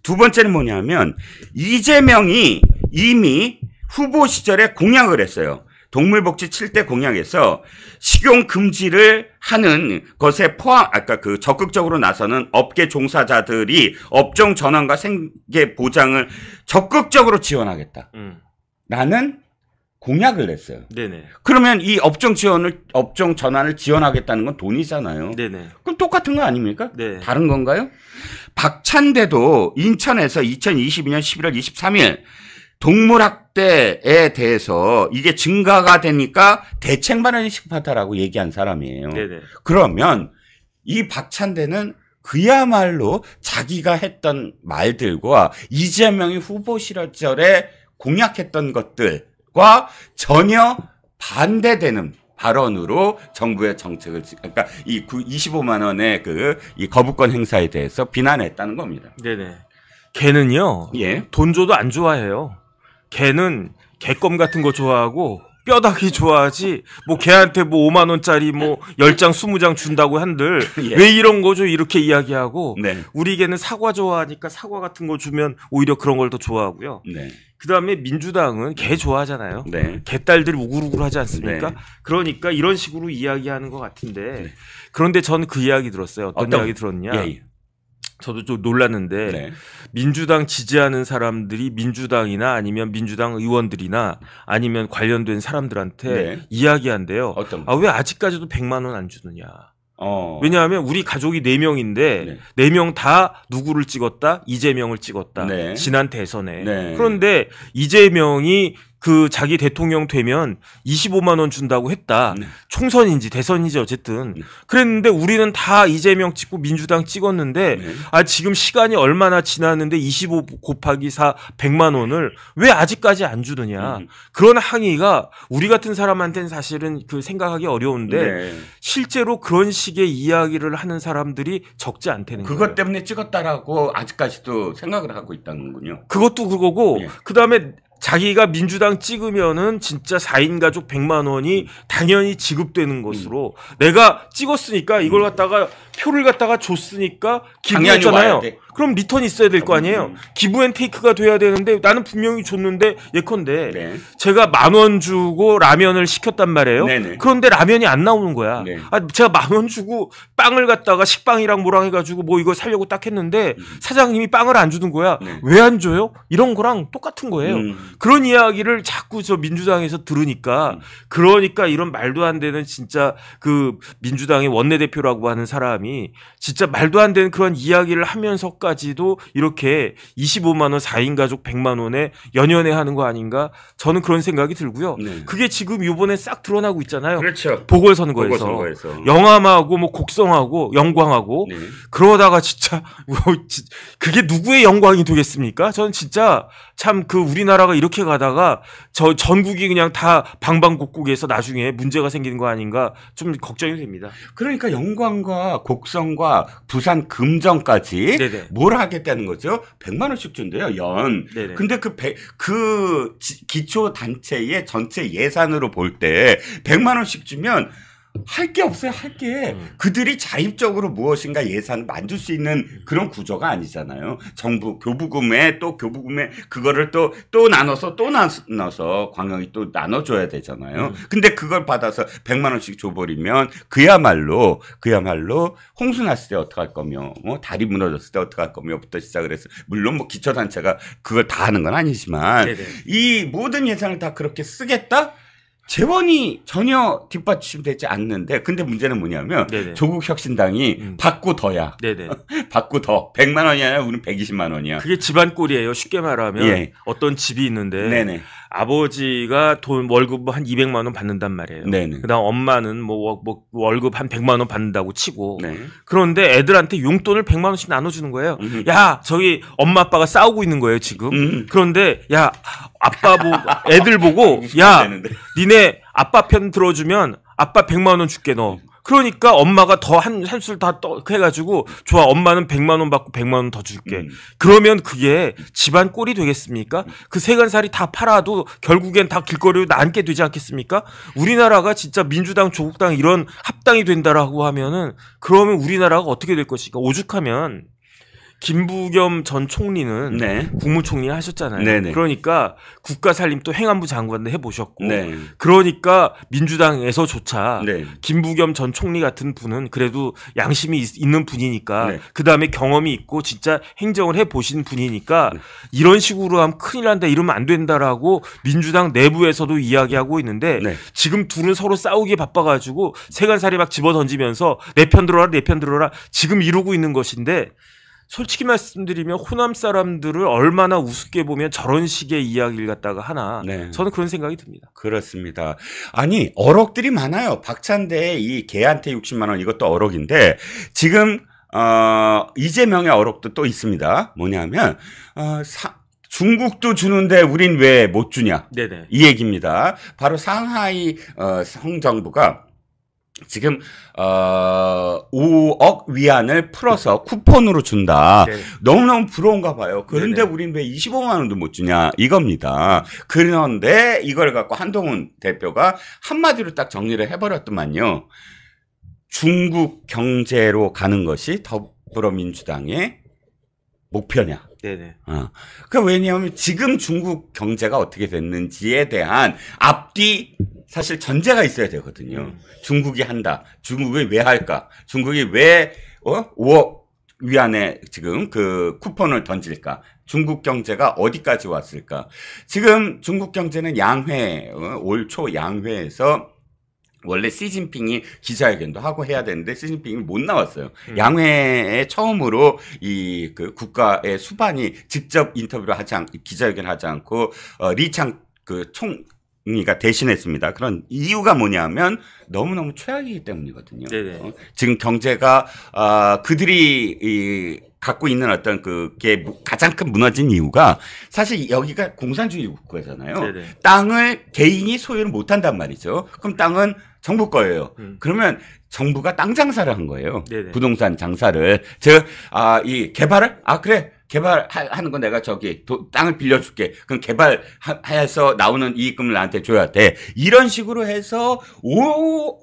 두 번째는 뭐냐면 이재명이 이미 후보 시절에 공약을 했어요. 동물복지 7대 공약에서 식용 금지를 하는 것에 포함 아까 그러니까 그 적극적으로 나서는 업계 종사자들이 업종 전환과 생계 보장을 적극적으로 지원하겠다. 음. 라는 음. 공약을 냈어요. 네네. 그러면 이 업종 지원을 업종 전환을 지원하겠다는 건 돈이잖아요. 네네. 그럼 똑같은 거 아닙니까? 네. 다른 건가요? 박찬대도 인천에서 2022년 11월 23일 동물학대에 대해서 이게 증가가 되니까 대책 마련이 급하다라고 얘기한 사람이에요. 네네. 그러면 이 박찬대는 그야말로 자기가 했던 말들과 이재명이 후보 시절에 공약했던 것들 과 전혀 반대되는 발언으로 정부의 정책을 그러니까 이 25만 원의 그 이 거부권 행사에 대해서 비난했다는 겁니다. 네네. 개는요. 예. 돈 줘도 안 좋아해요. 개는 개껌 같은 거 좋아하고 뼈다귀 좋아하지. 뭐 걔한테 뭐 5만 원짜리 뭐 10장 20장 준다고 한들 예. 왜 이런 거죠? 이렇게 이야기하고 네. 우리 개는 사과 좋아하니까 사과 같은 거 주면 오히려 그런 걸 더 좋아하고요. 네. 그다음에 민주당은 개 좋아하잖아요. 네. 개딸들 우글우글 하지 않습니까? 네. 그러니까 이런 식으로 이야기하는 것 같은데 네. 그런데 저는 그 이야기 들었어요. 어떤, 어떤 이야기 들었냐? 예, 예. 저도 좀 놀랐는데 네. 민주당 지지하는 사람들이 민주당이나 아니면 민주당 의원들이나 아니면 관련된 사람들한테 네. 이야기한대요. 아 왜 아직까지도 100만 원 안 주느냐. 어. 왜냐하면 우리 가족이 4명인데 네. 4명 다 누구를 찍었다? 이재명을 찍었다. 네. 지난 대선에. 네. 그런데 이재명이 그 자기 대통령 되면 25만 원 준다고 했다. 네. 총선인지 대선인지 어쨌든 네. 그랬는데 우리는 다 이재명 찍고 민주당 찍었는데 네. 아 지금 시간이 얼마나 지났는데 25 곱하기 4 100만 원을 왜 아직까지 안 주느냐 음. 그런 항의가 우리 같은 사람한테는 사실은 그 생각하기 어려운데 네. 실제로 그런 식의 이야기를 하는 사람들이 적지 않다는 그것 거예요. 때문에 찍었다라고 아직까지도 생각을 하고 있다는군요. 그것도 그거고 네. 그다음에 자기가 민주당 찍으면은 진짜 4인 가족 100만 원이 당연히 지급되는 것으로 음. 내가 찍었으니까 이걸 갖다가 표를 갖다가 줬으니까 기부했잖아요. 그럼 리턴이 있어야 될 거 아니에요. 음. 기부앤테이크가 돼야 되는데 나는 분명히 줬는데 예컨대 네. 제가 만 원 주고 라면을 시켰단 말이에요. 네네. 네. 그런데 라면이 안 나오는 거야. 네. 아, 제가 만 원 주고 빵을 갖다가 식빵이랑 뭐랑 해가지고 뭐 이거 살려고 딱 했는데 음. 사장님이 빵을 안 주는 거야. 네. 왜안 줘요? 이런 거랑 똑같은 거예요. 음. 그런 이야기를 자꾸 저 민주당에서 들으니까 음. 그러니까 이런 말도 안 되는 진짜 그 민주당의 원내대표라고 하는 사람 사람이 진짜 말도 안 되는 그런 이야기를 하면서까지도 이렇게 25만 원 4인 가족 100만 원에 연연해 하는 거 아닌가? 저는 그런 생각이 들고요. 네. 그게 지금 요번에 싹 드러나고 있잖아요. 그렇죠. 보궐선거에서, 보궐선거에서. 영암하고 뭐 곡성하고 영광하고 네. 그러다가 진짜 뭐 그게 누구의 영광이 되겠습니까? 저는 진짜 참 그 우리나라가 이렇게 가다가 저 전국이 그냥 다 방방곡곡에서 나중에 문제가 생기는 거 아닌가 좀 걱정이 됩니다. 그러니까 영광과 곡 곡성과 부산 금정까지 네네. 뭘 하겠다는 거죠? 100만 원씩 준대요 연. 네네. 근데 그그 그, 그 기초 단체의 전체 예산으로 볼 때 100만 원씩 주면 할게 없어요. 할 게. 음. 그들이 자립적으로 무엇인가 예산을 만들 수 있는 그런 구조가 아니잖아요. 정부 교부금에 또 교부금에 그거를 또또 또 나눠서 또 나눠서 광역이 또 나눠줘야 되잖아요. 음. 근데 그걸 받아서 100만 원씩 줘버리면 그야말로 그야말로 홍수 났을 때 어떡할 거며 뭐 다리 무너졌을 때 어떡할 거며부터 시작을 해서 물론 뭐 기초단체가 그걸 다 하는 건 아니지만 네네. 이 모든 예산을 다 그렇게 쓰겠다? 재원이 전혀 뒷받침되지 않는데 근데 문제는 뭐냐면 네네. 조국 혁신당이 음. 받고 더야. 네네. 받고 더. 100만 원이 아니라 우리는 120만 원이야. 그게 집안 꼴이에요. 쉽게 말하면 예. 어떤 집이 있는데 네네. 아버지가 돈 월급 한 200만 원 받는단 말이에요. 네네. 그다음 엄마는 뭐, 뭐 월급 한 100만 원 받는다고 치고 네. 그런데 애들한테 용돈을 100만 원씩 나눠주는 거예요. 음흠. 야 저기 엄마 아빠가 싸우고 있는 거예요 지금. 음흠. 그런데 야 아빠 보 애들 보고 음, 야 되는데. 니네 아빠 편 들어주면 아빠 100만 원 줄게 너. 음. 그러니까 엄마가 더한 한술 다떠 해가지고 좋아 엄마는 백만원 받고 백만원 더 줄게. 음. 그러면 그게 음. 집안 꼴이 되겠습니까? 음. 그 세간살이 다 팔아도 결국엔 다 길거리로 남게 되지 않겠습니까? 우리나라가 진짜 민주당 조국당 이런 합당이 된다라고 하면은 그러면 우리나라가 어떻게 될 것인가? 오죽하면 김부겸 전 총리는 네. 국무총리 하셨잖아요. 네네. 네. 그러니까 국가 살림 또 행안부 장관도 해보셨고 네. 그러니까 민주당에서조차 네. 김부겸 전 총리 같은 분은 그래도 양심이 있, 는 분이니까 네. 그 다음에 경험이 있고 진짜 행정을 해보신 분이니까 네. 이런 식으로 하면 큰일 난다 이러면 안 된다라고 민주당 내부에서도 이야기하고 있는데 네. 지금 둘은 서로 싸우기 바빠가지고 세간살이 막 집어던지면서 내 편 들어라 내 편 들어라 지금 이러고 있는 것인데 솔직히 말씀드리면 호남 사람들을 얼마나 우습게 보면 저런 식의 이야기를 갖다가 하나 네. 저는 그런 생각이 듭니다. 그렇습니다. 아니 어록들이 많아요. 박찬대이 개한테 60만 원 이것도 어록인데 지금 어, 이재명의 어록도 또 있습니다. 뭐냐면 어, 사, 중국도 주는데 우린 왜 못 주냐 네네. 이 얘기입니다. 바로 상하이 어, 성정부가 지금 어 5억 위안을 풀어서 네. 쿠폰으로 준다. 네. 너무너무 부러운가 봐요. 그런데 네네. 우린 왜 25만 원도 못 주냐 이겁니다. 그런데 이걸 갖고 한동훈 대표가 한마디로 딱 정리를 해버렸더만요. 중국 경제로 가는 것이 더불어민주당의 목표냐. 네네. 어. 그 왜냐하면 지금 중국 경제가 어떻게 됐는지에 대한 앞뒤 사실 전제가 있어야 되거든요. 음. 중국이 한다. 중국이 왜 할까? 중국이 왜 어? 5억 위안에 지금 그 쿠폰을 던질까? 중국 경제가 어디까지 왔을까? 지금 중국 경제는 양회 어? 올초 양회에서 원래 시진핑이 기자회견도 하고 해야 되는데 시진핑이 못 나왔어요. 음. 양회에 처음으로 이 그 국가의 수반이 직접 인터뷰를 하지 않, 기자회견 하지 않고 어, 리창 그총 그러니까 대신했습니다. 그런 이유가 뭐냐면 너무너무 최악이기 때문이거든요. 어, 지금 경제가 어, 그들이 이, 갖고 있는 어떤 그게 가장 큰 무너진 이유가 사실 여기가 공산주의 국가잖아요. 네네. 땅을 개인이 소유를 못한단 말이죠. 그럼 땅은 정부 거예요. 음. 그러면 정부가 땅 장사를 한 거예요. 네네. 부동산 장사를 즉아이 개발을 아 그래 개발하는 건 내가 저기 도, 땅을 빌려줄게. 그럼 개발해서 나오는 이익금을 나한테 줘야 돼. 이런 식으로 해서 오,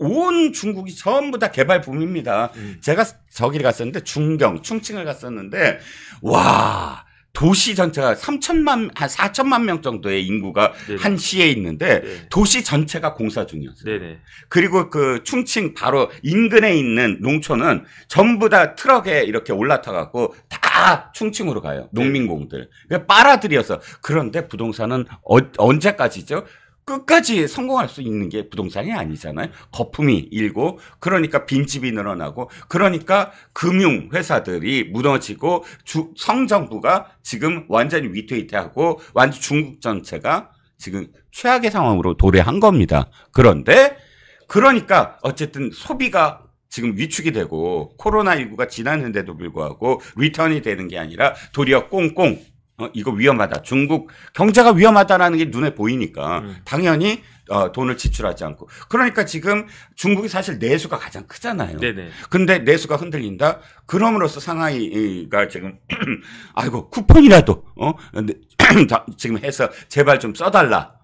온 중국이 전부 다 개발 붐입니다. 음. 제가 저기를 갔었는데 중경, 충칭을 갔었는데 와 도시 전체가 3천만 한 4천만 명 정도의 인구가 네네. 한 시에 있는데 네네. 도시 전체가 공사 중이었어요. 네네. 그리고 그 충칭 바로 인근에 있는 농촌은 전부 다 트럭에 이렇게 올라타갖고 다 충칭으로 가요. 네. 농민공들. 그 빨아들여서 그런데 부동산은 어, 언제까지죠? 끝까지 성공할 수 있는 게 부동산이 아니잖아요. 거품이 일고 그러니까 빈집이 늘어나고 그러니까 금융 회사들이 무너지고 주, 성정부가 지금 완전히 위태위태하고 완전 중국 전체가 지금 최악의 상황으로 도래한 겁니다. 그런데 그러니까 어쨌든 소비가 지금 위축이 되고 코로나19가 지났는데도 불구하고 리턴이 되는 게 아니라 도리어 꽁꽁 어, 이거 위험하다. 중국 경제가 위험하다라는 게 눈에 보이니까 음. 당연히 어, 돈을 지출하지 않고. 그러니까 지금 중국이 사실 내수가 가장 크잖아요. 네네. 근데 내수가 흔들린다. 그럼으로써 상하이가 지금 아이고 쿠폰이라도 어 지금 해서 제발 좀 써달라라는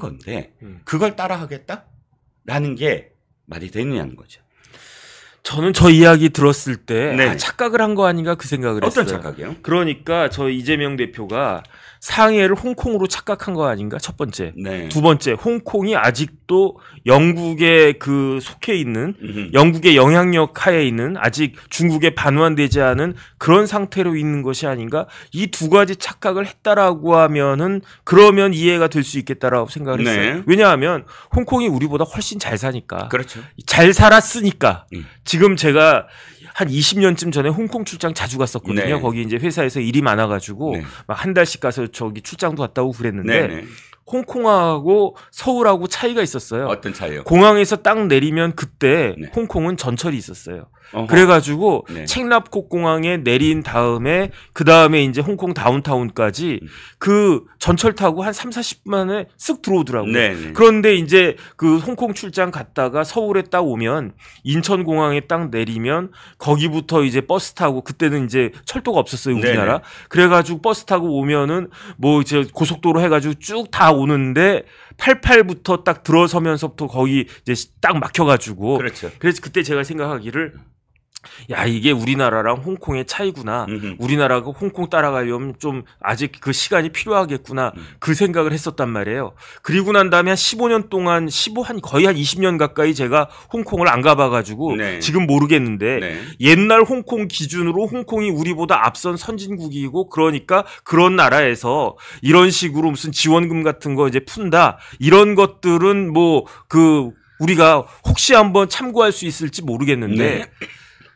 건데 음. 그걸 따라하겠다라는 게 말이 되느냐는 거죠. 저는 저 이야기 들었을 때 네. 아, 착각을 한 거 아닌가 그 생각을 어떤 했어요. 착각이요? 그러니까 저 이재명 대표가 상해를 홍콩으로 착각한 거 아닌가 첫 번째, 네. 두 번째 홍콩이 아직도 영국에 그 속해 있는 음흠. 영국의 영향력 하에 있는 아직 중국에 반환되지 않은 그런 상태로 있는 것이 아닌가 이 두 가지 착각을 했다라고 하면은 그러면 이해가 될 수 있겠다라고 생각을 네. 했어요. 왜냐하면 홍콩이 우리보다 훨씬 잘 사니까, 그렇죠. 잘 살았으니까. 음. 지금 제가 한 20년쯤 전에 홍콩 출장 자주 갔었거든요. 네. 거기 이제 회사에서 일이 많아가지고 네. 막한 달씩 가서 저기 출장도 갔다 고 그랬는데 네, 네. 홍콩하고 서울하고 차이가 있었어요. 어떤 차이요? 공항에서 딱 내리면 그때 네. 홍콩은 전철이 있었어요. 어허. 그래가지고 네. 책납콕 공항에 내린 다음에 그 다음에 이제 홍콩 다운타운까지 음. 그 전철 타고 한 3, 40분 만에 쓱 들어오더라고요. 네네. 네. 그런데 이제 그 홍콩 출장 갔다가 서울에 딱 오면 인천 공항에 딱 내리면 거기부터 이제 버스 타고 그때는 이제 철도가 없었어요 네, 우리나라. 네네. 그래가지고 버스 타고 오면은 뭐 이제 고속도로 해가지고 쭉 다 오는데 88부터 딱 들어서면서부터 거기 이제 딱 막혀가지고 그렇죠. 그래서 그때 제가 생각하기를 야 이게 우리나라랑 홍콩의 차이구나. 음흠. 우리나라가 그 홍콩 따라가려면 좀 아직 그 시간이 필요하겠구나. 음. 그 생각을 했었단 말이에요. 그리고 난 다음에 한 15년 동안 15 한 거의 한 20년 가까이 제가 홍콩을 안 가봐가지고 네. 지금 모르겠는데 네. 옛날 홍콩 기준으로 홍콩이 우리보다 앞선 선진국이고 그러니까 그런 나라에서 이런 식으로 무슨 지원금 같은 거 이제 푼다 이런 것들은 뭐 그 우리가 혹시 한번 참고할 수 있을지 모르겠는데 네.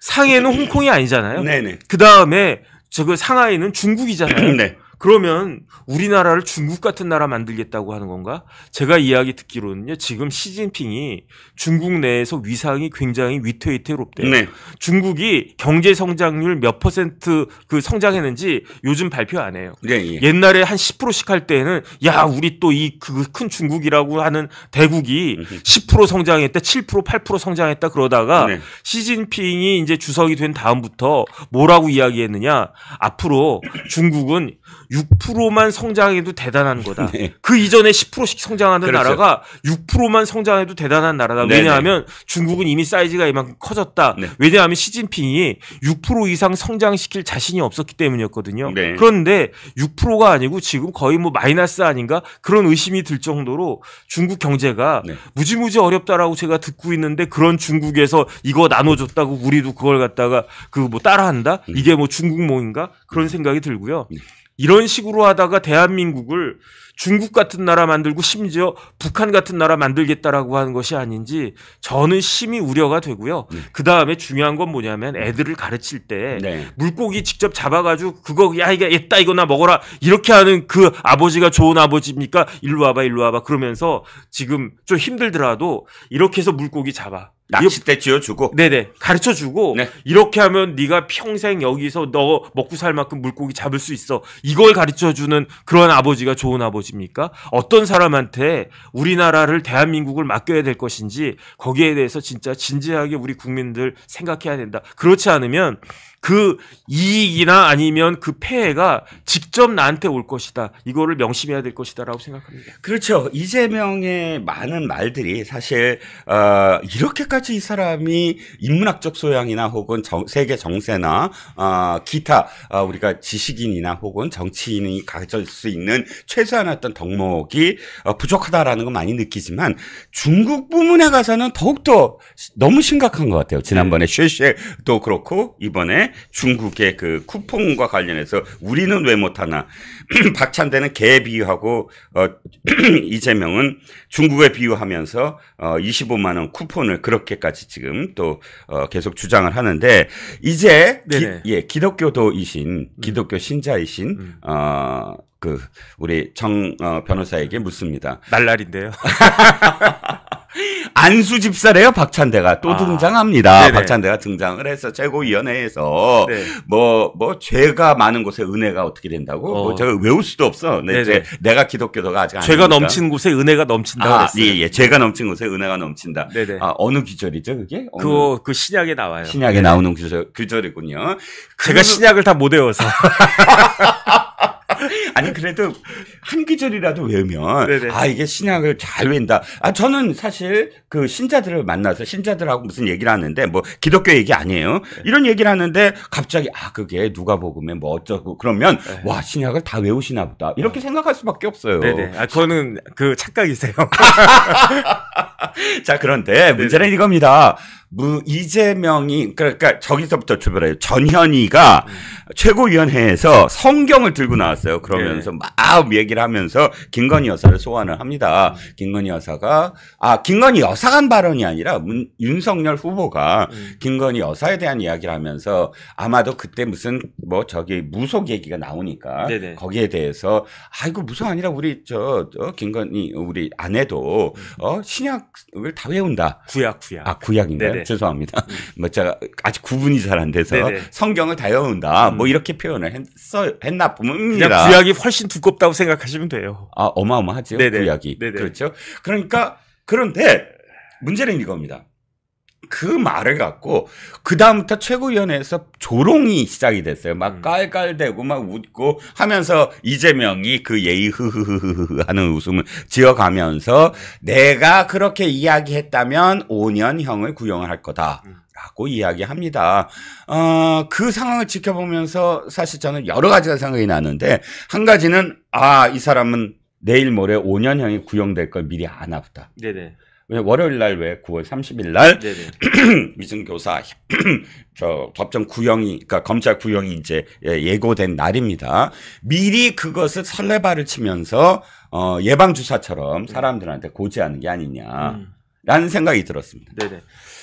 상해는 그렇죠. 홍콩이 아니잖아요. 네네. 그 다음에 저거 상하이는 중국이잖아요. 네. 그러면 우리나라를 중국 같은 나라 만들겠다고 하는 건가? 제가 이야기 듣기로는요, 지금 시진핑이 중국 내에서 위상이 굉장히 위태위태롭대요. 네. 중국이 경제 성장률 몇 퍼센트 그 성장했는지 요즘 발표 안 해요. 네, 예. 옛날에 한 10%씩 할 때는 야, 우리 또 이 그큰 그 중국이라고 하는 대국이 10% 성장했다, 7% 8% 성장했다 그러다가 네. 시진핑이 이제 주석이 된 다음부터 뭐라고 이야기했느냐? 앞으로 중국은 6%만 성장해도 대단한 거다. 네. 그 이전에 10%씩 성장하는 그렇죠. 나라가 6%만 성장해도 대단한 나라다. 네네. 네. 왜냐하면 중국은 이미 사이즈가 이만큼 커졌다. 네. 왜냐하면 시진핑이 6% 이상 성장시킬 자신이 없었기 때문이었거든요. 네. 그런데 6%가 아니고 지금 거의 뭐 마이너스 아닌가 그런 의심이 들 정도로 중국 경제가 네. 무지무지 어렵다라고 제가 듣고 있는데 그런 중국에서 이거 나눠줬다고 우리도 그걸 갖다가 그 뭐 따라한다? 음. 이게 뭐 중국몽인가? 그런 음. 생각이 들고요. 네. 이런 식으로 하다가 대한민국을 중국 같은 나라 만들고 심지어 북한 같은 나라 만들겠다라고 하는 것이 아닌지 저는 심히 우려가 되고요. 네. 그 다음에 중요한 건 뭐냐면 애들을 가르칠 때 네. 물고기 직접 잡아가지고 그거 야이거 옛다 이거나 먹어라 이렇게 하는 그 아버지가 좋은 아버지입니까? 일로 와봐 일로 와봐 그러면서 지금 좀 힘들더라도 이렇게 해서 물고기 잡아. 낚싯대 쥐어주고. 네네. 가르쳐 주고 네. 이렇게 하면 네가 평생 여기서 너 먹고 살 만큼 물고기 잡을 수 있어. 이걸 가르쳐 주는 그런 아버지가 좋은 아버지입니까? 어떤 사람한테 우리나라를 대한민국을 맡겨야 될 것인지 거기에 대해서 진짜 진지하게 우리 국민들 생각해야 된다. 그렇지 않으면 그 이익이나 아니면 그 폐해가 직접 나한테 올 것이다. 이거를 명심해야 될 것이다라고 생각합니다. 그렇죠. 이재명의 많은 말들이 사실 어, 이렇게까지 이 사람이 인문학적 소양이나 혹은 정, 세계 정세나 어, 기타 어, 우리가 지식인이나 혹은 정치인이 가질 수 있는 최소한 어떤 덕목이 어, 부족하다라는 걸 많이 느끼지만 중국 부문에 가서는 더욱더 너무 심각한 것 같아요. 지난번에 쉐쉐도 네. 그렇고 이번에 중국의 그 쿠폰과 관련해서 우리는 왜 못하나 박찬대는 개 비유하고 어, 이재명은 중국에 비유하면서 어, 25만 원 쿠폰을 그렇게까지 지금 또 어, 계속 주장을 하는데 이제 기, 예 기독교도이신 음. 기독교 신자이신 음. 어, 그 우리 정 어, 변호사에게 묻습니다. 날날인데요. 안수 집사래요 박찬대가 또 아. 등장합니다. 네네. 박찬대가 등장을 해서 최고위원회에서 뭐뭐 네. 뭐 죄가 많은 곳에 은혜가 어떻게 된다고 뭐 어. 뭐 제가 외울 수도 없어. 네, 제, 내가 기독교도가 아직 죄가 아닙니까? 넘친 곳에 은혜가 넘친다. 아, 예, 예, 죄가 넘친 곳에 은혜가 넘친다. 네네. 아, 어느 귀절이죠 그게? 그그 그 신약에 나와요. 신약에 네네. 나오는 귀절 규절이군요. 제가 그... 신약을 다 못 외워서. 아니 그래도 한 구절이라도 외우면 네네. 아 이게 신약을 잘 외운다. 아 저는 사실 그 신자들을 만나서 신자들하고 무슨 얘기를 하는데 뭐 기독교 얘기 아니에요. 네. 이런 얘기를 하는데 갑자기 아 그게 누가복음에 뭐 어쩌고 그러면 네. 와 신약을 다 외우시나 보다 이렇게 네. 생각할 수밖에 없어요. 네네. 아 저는 그 착각이세요. 자, 그런데 문제는 이겁니다. 무, 이재명이, 그러니까, 그러니까 저기서부터 출발해요. 전현희가 음. 최고위원회에서 성경을 들고 나왔어요. 그러면서 네. 막 얘기를 하면서 김건희 여사를 소환을 합니다. 음. 김건희 여사가, 아, 김건희 여사가 한 발언이 아니라 문, 윤석열 후보가 음. 김건희 여사에 대한 이야기를 하면서 아마도 그때 무슨 뭐 저기 무속 얘기가 나오니까 네네. 거기에 대해서 아, 이거 무속 아니라 우리 저, 저 김건희 우리 아내도 음. 어, 신약 구약을 다 외운다. 구약, 구약. 아, 구약인가요? 네네. 죄송합니다. 음. 뭐 제가 아직 구분이 잘 안 돼서 네네. 성경을 다 외운다. 뭐 음. 뭐 이렇게 표현을 했어, 했나 봅니다. 구약이 훨씬 두껍다고 생각하시면 돼요. 아, 어마어마하죠. 네네. 구약이. 그렇죠. 그러니까 그런데 문제는 이겁니다. 그 말을 갖고 그 다음부터 최고위원회에서 조롱이 시작이 됐어요. 막 음. 깔깔대고 막 웃고 하면서 이재명이 그 예의 흐흐흐흐 하는 웃음을 지어가면서 내가 그렇게 이야기했다면 5년형을 구형을 할 거다. 음. 라고 이야기합니다. 어, 그 상황을 지켜보면서 사실 저는 여러 가지가 생각이 나는데 한 가지는 아, 이 사람은 내일 모레 5년형이 구형될 걸 미리 아나 보다. 네네. 월요일 날 왜 9월 30일 날 미증교사 네, 네. 저 법정 구형이 그러니까 검찰 구형이 이제 예, 예고된 날입니다. 미리 그것을 설레발을 치면서 어 예방 주사처럼 네. 사람들한테 고지하는 게 아니냐. 라는 음. 생각이 들었습니다. 네네.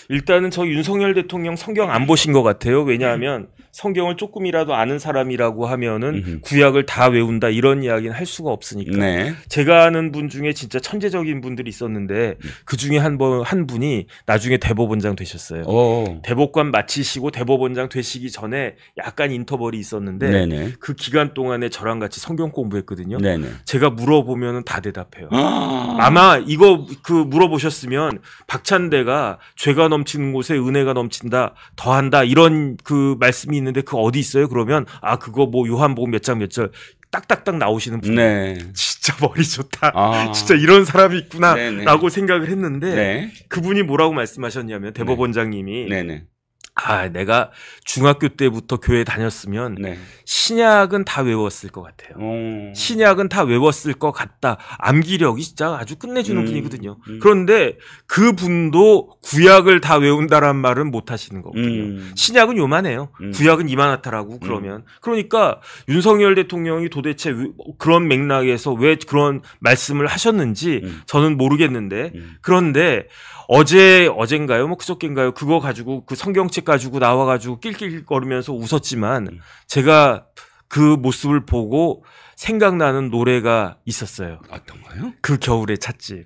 일단은 저 윤석열 대통령 성경 안 보신 것 같아요. 왜냐하면 성경을 조금이라도 아는 사람이라고 하면은 음흠. 구약을 다 외운다 이런 이야기는 할 수가 없으니까. 네. 제가 아는 분 중에 진짜 천재적인 분들이 있었는데 그 중에 한 번 한 분이 나중에 대법원장 되셨어요. 오. 어. 대법관 마치시고 대법원장 되시기 전에 약간 인터벌이 있었는데 네네. 그 기간 동안에 저랑 같이 성경 공부했거든요. 네네. 제가 물어보면 다 대답해요. 아~ 아마 이거 그 물어보셨으면 박찬대가 죄가 넘치는 곳에 은혜가 넘친다 더한다 이런 그 말씀이 있는데 그 어디 있어요? 그러면 아 그거 뭐 요한복음 몇 장 몇 절 딱딱딱 나오시는 분. 네. 진짜 머리 좋다. 아. 진짜 이런 사람이 있구나라고 네, 네. 생각을 했는데 네. 그분이 뭐라고 말씀하셨냐면 대법원장님이 아, 내가 중학교 때부터 교회 다녔으면 네. 신약은 다 외웠을 것 같아요. 오. 신약은 다 외웠을 것 같다. 암기력이 진짜 아주 끝내주는 음. 분이거든요. 음. 그런데 그 분도 구약을 다 외운다란 말은 못 하시는 거거든요. 음. 신약은 요만해요. 음. 구약은 이만하더라고 그러면. 음. 그러니까 윤석열 대통령이 도대체 그런 맥락에서 왜 그런 말씀을 하셨는지 음. 저는 모르겠는데 그런데 어제 어젠가요? 뭐 그저께인가요? 그거 가지고 그 성경책과 가지고 나와가지고 낄낄거리면서 웃었지만 음. 제가 그 모습을 보고 생각나는 노래가 있었어요. 어떤가요? 그 겨울의 찻집.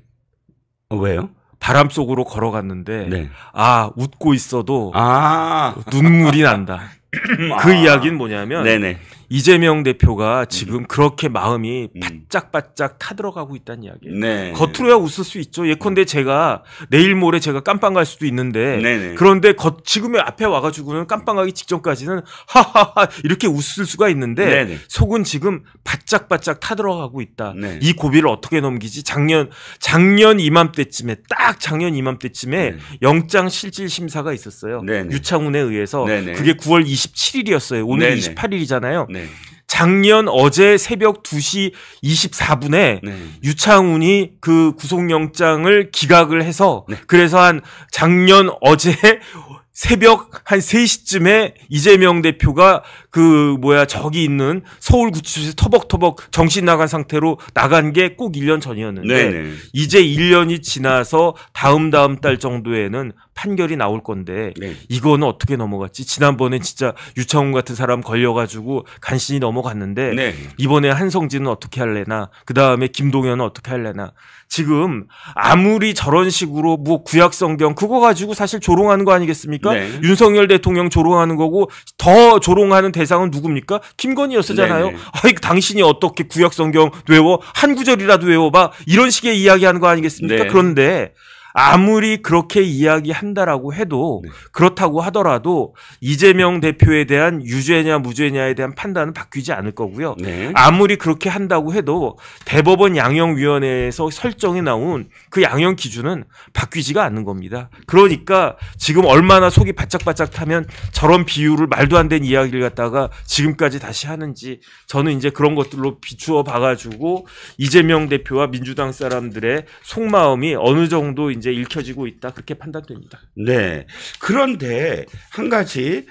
어, 왜요? 바람 속으로 걸어갔는데 네. 아 웃고 있어도 아~ 눈물이 난다. 그 아~ 이야기는 뭐냐면 네네. 이재명 대표가 지금 음. 그렇게 마음이 음. 바짝바짝 타들어가고 있다는 이야기. 네. 겉으로야 웃을 수 있죠. 예컨대 제가 내일 모레 제가 깜빵 갈 수도 있는데 네네. 네. 그런데 겉 지금의 앞에 와가지고는 깜빵 가기 직전까지는 하하하 이렇게 웃을 수가 있는데 네네. 네. 속은 지금 바짝바짝 타들어가고 있다. 네이 고비를 어떻게 넘기지? 작년 작년 이맘때쯤에 딱 작년 이맘때쯤에 네. 영장 실질 심사가 있었어요. 유창훈에 의해서 그게 9월 27일이었어요. 오늘 28일이잖아요. 네. 작년 어제 새벽 2시 24분에 네. 유창훈이 그 구속영장을 기각을 해서 네. 그래서 한 작년 어제 새벽 한 3시쯤에 이재명 대표가 그 뭐야 저기 있는 서울 구치소에서 터벅터벅 정신 나간 상태로 나간 게 꼭 1년 전이었는데 네네. 네. 이제 1년이 지나서 다음 다음 달 정도에는 판결이 나올 건데 네. 이거는 어떻게 넘어갔지? 지난번에 진짜 유창훈 같은 사람 걸려가지고 간신히 넘어갔는데 네. 이번에 한성진은 어떻게 할래나 그 다음에 김동현은 어떻게 할래나 지금 아무리 저런 식으로 뭐 구약 성경 그거 가지고 사실 조롱하는 거 아니겠습니까? 네. 윤석열 대통령 조롱하는 거고 더 조롱하는 대 대상은 누굽니까? 김건희 여사잖아요. 네, 네. 아이 당신이 어떻게 구약 성경 외워 한 구절이라도 외워 봐 이런 식의 이야기하는 거 아니겠습니까? 네. 그런데 아무리 그렇게 이야기한다라고 해도 네. 그렇다고 하더라도 이재명 대표에 대한 유죄냐 무죄냐에 대한 판단은 바뀌지 않을 거고요. 네. 아무리 그렇게 한다고 해도 대법원 양형위원회에서 설정이 나온 그 양형 기준은 바뀌지가 않는 겁니다. 그러니까 지금 얼마나 속이 바짝바짝 타면 저런 비유를 말도 안 되는 이야기를 갖다가 지금까지 다시 하는지 저는 이제 그런 것들로 비추어 봐가지고 이재명 대표와 민주당 사람들의 속마음이 어느 정도 이제 이제 읽혀지고 있다 그렇게 판단됩니다. 네. 그런데 한 가지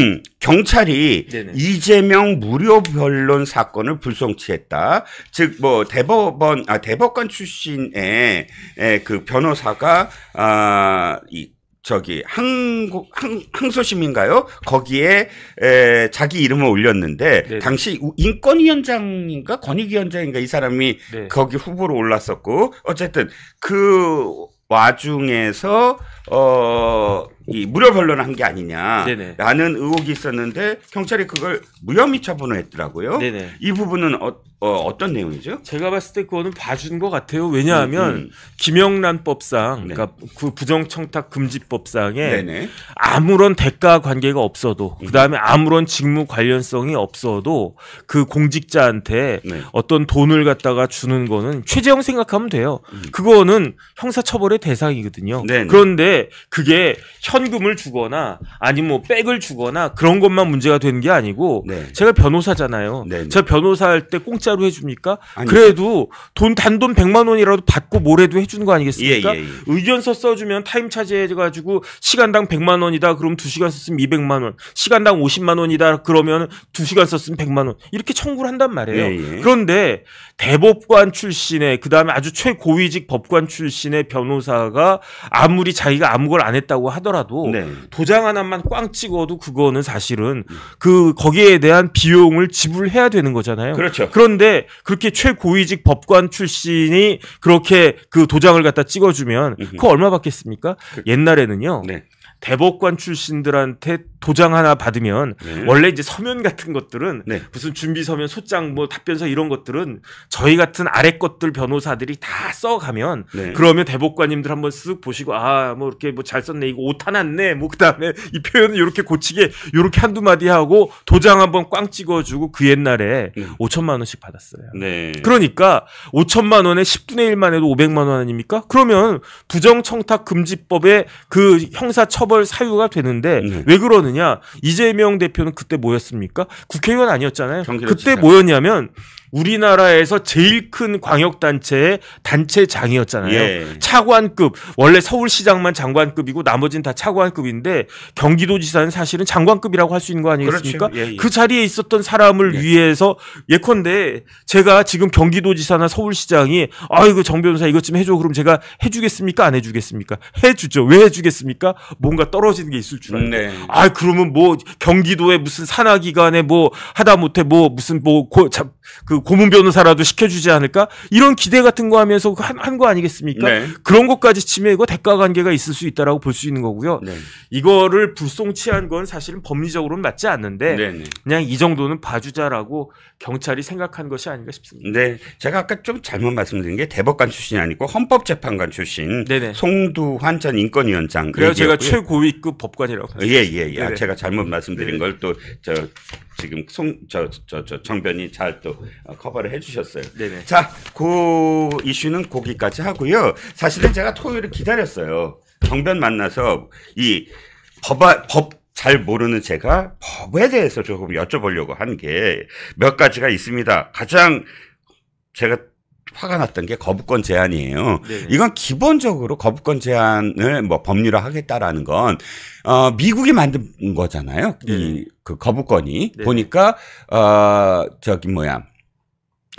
경찰이 네네. 이재명 무료 변론 사건을 불송치했다. 즉 뭐 대법원 아 대법관 출신의 그 변호사가 아 이 저기 항 항, 항소심인가요? 거기에 에, 자기 이름을 올렸는데 네네. 당시 인권위원장인가 권익위원장인가 이 사람이 네 거기 후보로 올랐었고 어쨌든 그 와중에서 어, 이 무료 변론한 게 아니냐라는 네네. 의혹이 있었는데 경찰이 그걸 무혐의 처분을 했더라고요. 네네. 이 부분은 어, 어, 어떤 내용이죠? 제가 봤을 때 그거는 봐준 것 같아요. 왜냐하면 음, 음. 김영란법상, 네. 그러니까 그 부정청탁 금지법상에 네네. 아무런 대가 관계가 없어도 음. 그 다음에 아무런 직무 관련성이 없어도 그 공직자한테 네. 어떤 돈을 갖다가 주는 거는 최재형 생각하면 돼요. 음. 그거는 형사처벌의 대상이거든요. 네네. 그런데 그게 현금을 주거나 아니면 뭐 백을 주거나 그런 것만 문제가 되는 게 아니고 네 제가 변호사잖아요. 네네. 제가 변호사 할때 공짜 공짜로 해줍니까? 아니 그래도 돈 단돈 100만 원이라도 받고 뭐래도 해주는 거 아니겠습니까? 예, 예, 예. 의견서 써주면 타임 차지해가지고 시간당 100만 원이다. 그럼 2시간 썼으면 200만 원. 시간당 50만 원이다. 그러면 2시간 썼으면 100만 원. 이렇게 청구를 한단 말이에요. 예, 예. 그런데 대법관 출신의 그다음에 아주 최고위직 법관 출신의 변호사가 아무리 자기가 아무걸 안 했다고 하더라도 네. 도장 하나만 꽝 찍어도 그거는 사실은 그 거기에 대한 비용을 지불해야 되는 거잖아요. 그렇죠. 그런데 근데 그렇게 최고위직 법관 출신이 그렇게 그 도장을 갖다 찍어주면 그거 얼마 받겠습니까? 그, 옛날에는요. 네. 대법관 출신들한테 도장 하나 받으면 네. 원래 이제 서면 같은 것들은 네. 무슨 준비 서면, 소장, 뭐 답변서 이런 것들은 저희 같은 아래 것들 변호사들이 다 써가면 네. 그러면 대법관님들 한번 쓱 보시고 아 뭐 이렇게 뭐 잘 썼네 이거 오타났네 뭐 그다음에 이 표현을 이렇게 고치게 이렇게 한두 마디 하고 도장 한번 꽝 찍어주고 그 옛날에 네. 5천만 원씩 받았어요. 네. 그러니까 5천만 원에 10분의 1만 해도 500만 원 아닙니까? 그러면 부정청탁 금지법에그 형사 처벌 처벌 사유가 되는데 네. 왜 그러느냐 이재명 대표는 그때 뭐였습니까? 국회의원 아니었잖아요. 그때 뭐였냐면 우리나라에서 제일 큰 광역단체의 단체장이었잖아요. 예. 차관급 원래 서울시장만 장관급이고 나머지는 다 차관급인데 경기도지사는 사실은 장관급이라고 할 수 있는 거 아니겠습니까? 그렇죠. 예, 예. 그 자리에 있었던 사람을 예. 위해서 예컨대 제가 지금 경기도지사나 서울시장이 아이고 정 변호사 이것 좀 해줘 그럼 제가 해주겠습니까 안 해주겠습니까? 해주죠. 왜 해주겠습니까? 뭔가 떨어지는 게 있을 줄 알고. 네. 아 그러면 뭐 경기도에 무슨 산하기관에 뭐 하다못해 뭐 무슨 뭐그 고, 그 고문 변호사라도 시켜주지 않을까 이런 기대 같은 거 하면서 한거 한 아니겠습니까? 네. 그런 것까지 치면 이거 대가 관계가 있을 수 있다라고 볼 수 있는 거고요. 네. 이거를 불송치한 건 사실은 법리적으로는 맞지 않는데 네, 네. 그냥 이 정도는 봐주자라고 경찰이 생각한 것이 아닌가 싶습니다. 네, 제가 아까 좀 잘못 말씀드린 게 대법관 출신이 아니고 헌법재판관 출신 네네. 네. 송두환 전 인권위원장. 그래서 제가 최고위급 법관이라고. 예예예. 예, 예. 예. 아, 네, 제가 잘못 말씀드린 걸 또 저 지금 송 저저 저, 저, 정변이 잘또 어, 어, 커버를 해주셨어요. 네네. 자, 그 이슈는 거기까지 하고요. 사실은 제가 토요일을 기다렸어요. 정변 만나서 이 법안, 법, 잘 모르는 제가 법에 대해서 조금 여쭤보려고 한 게 몇 가지가 있습니다. 가장 제가 화가 났던 게 거부권 제한이에요. 네네. 이건 기본적으로 거부권 제한을 뭐 법률화 하겠다라는 건, 어, 미국이 만든 거잖아요. 이, 그 거부권이. 네네. 보니까, 어, 저기 뭐야.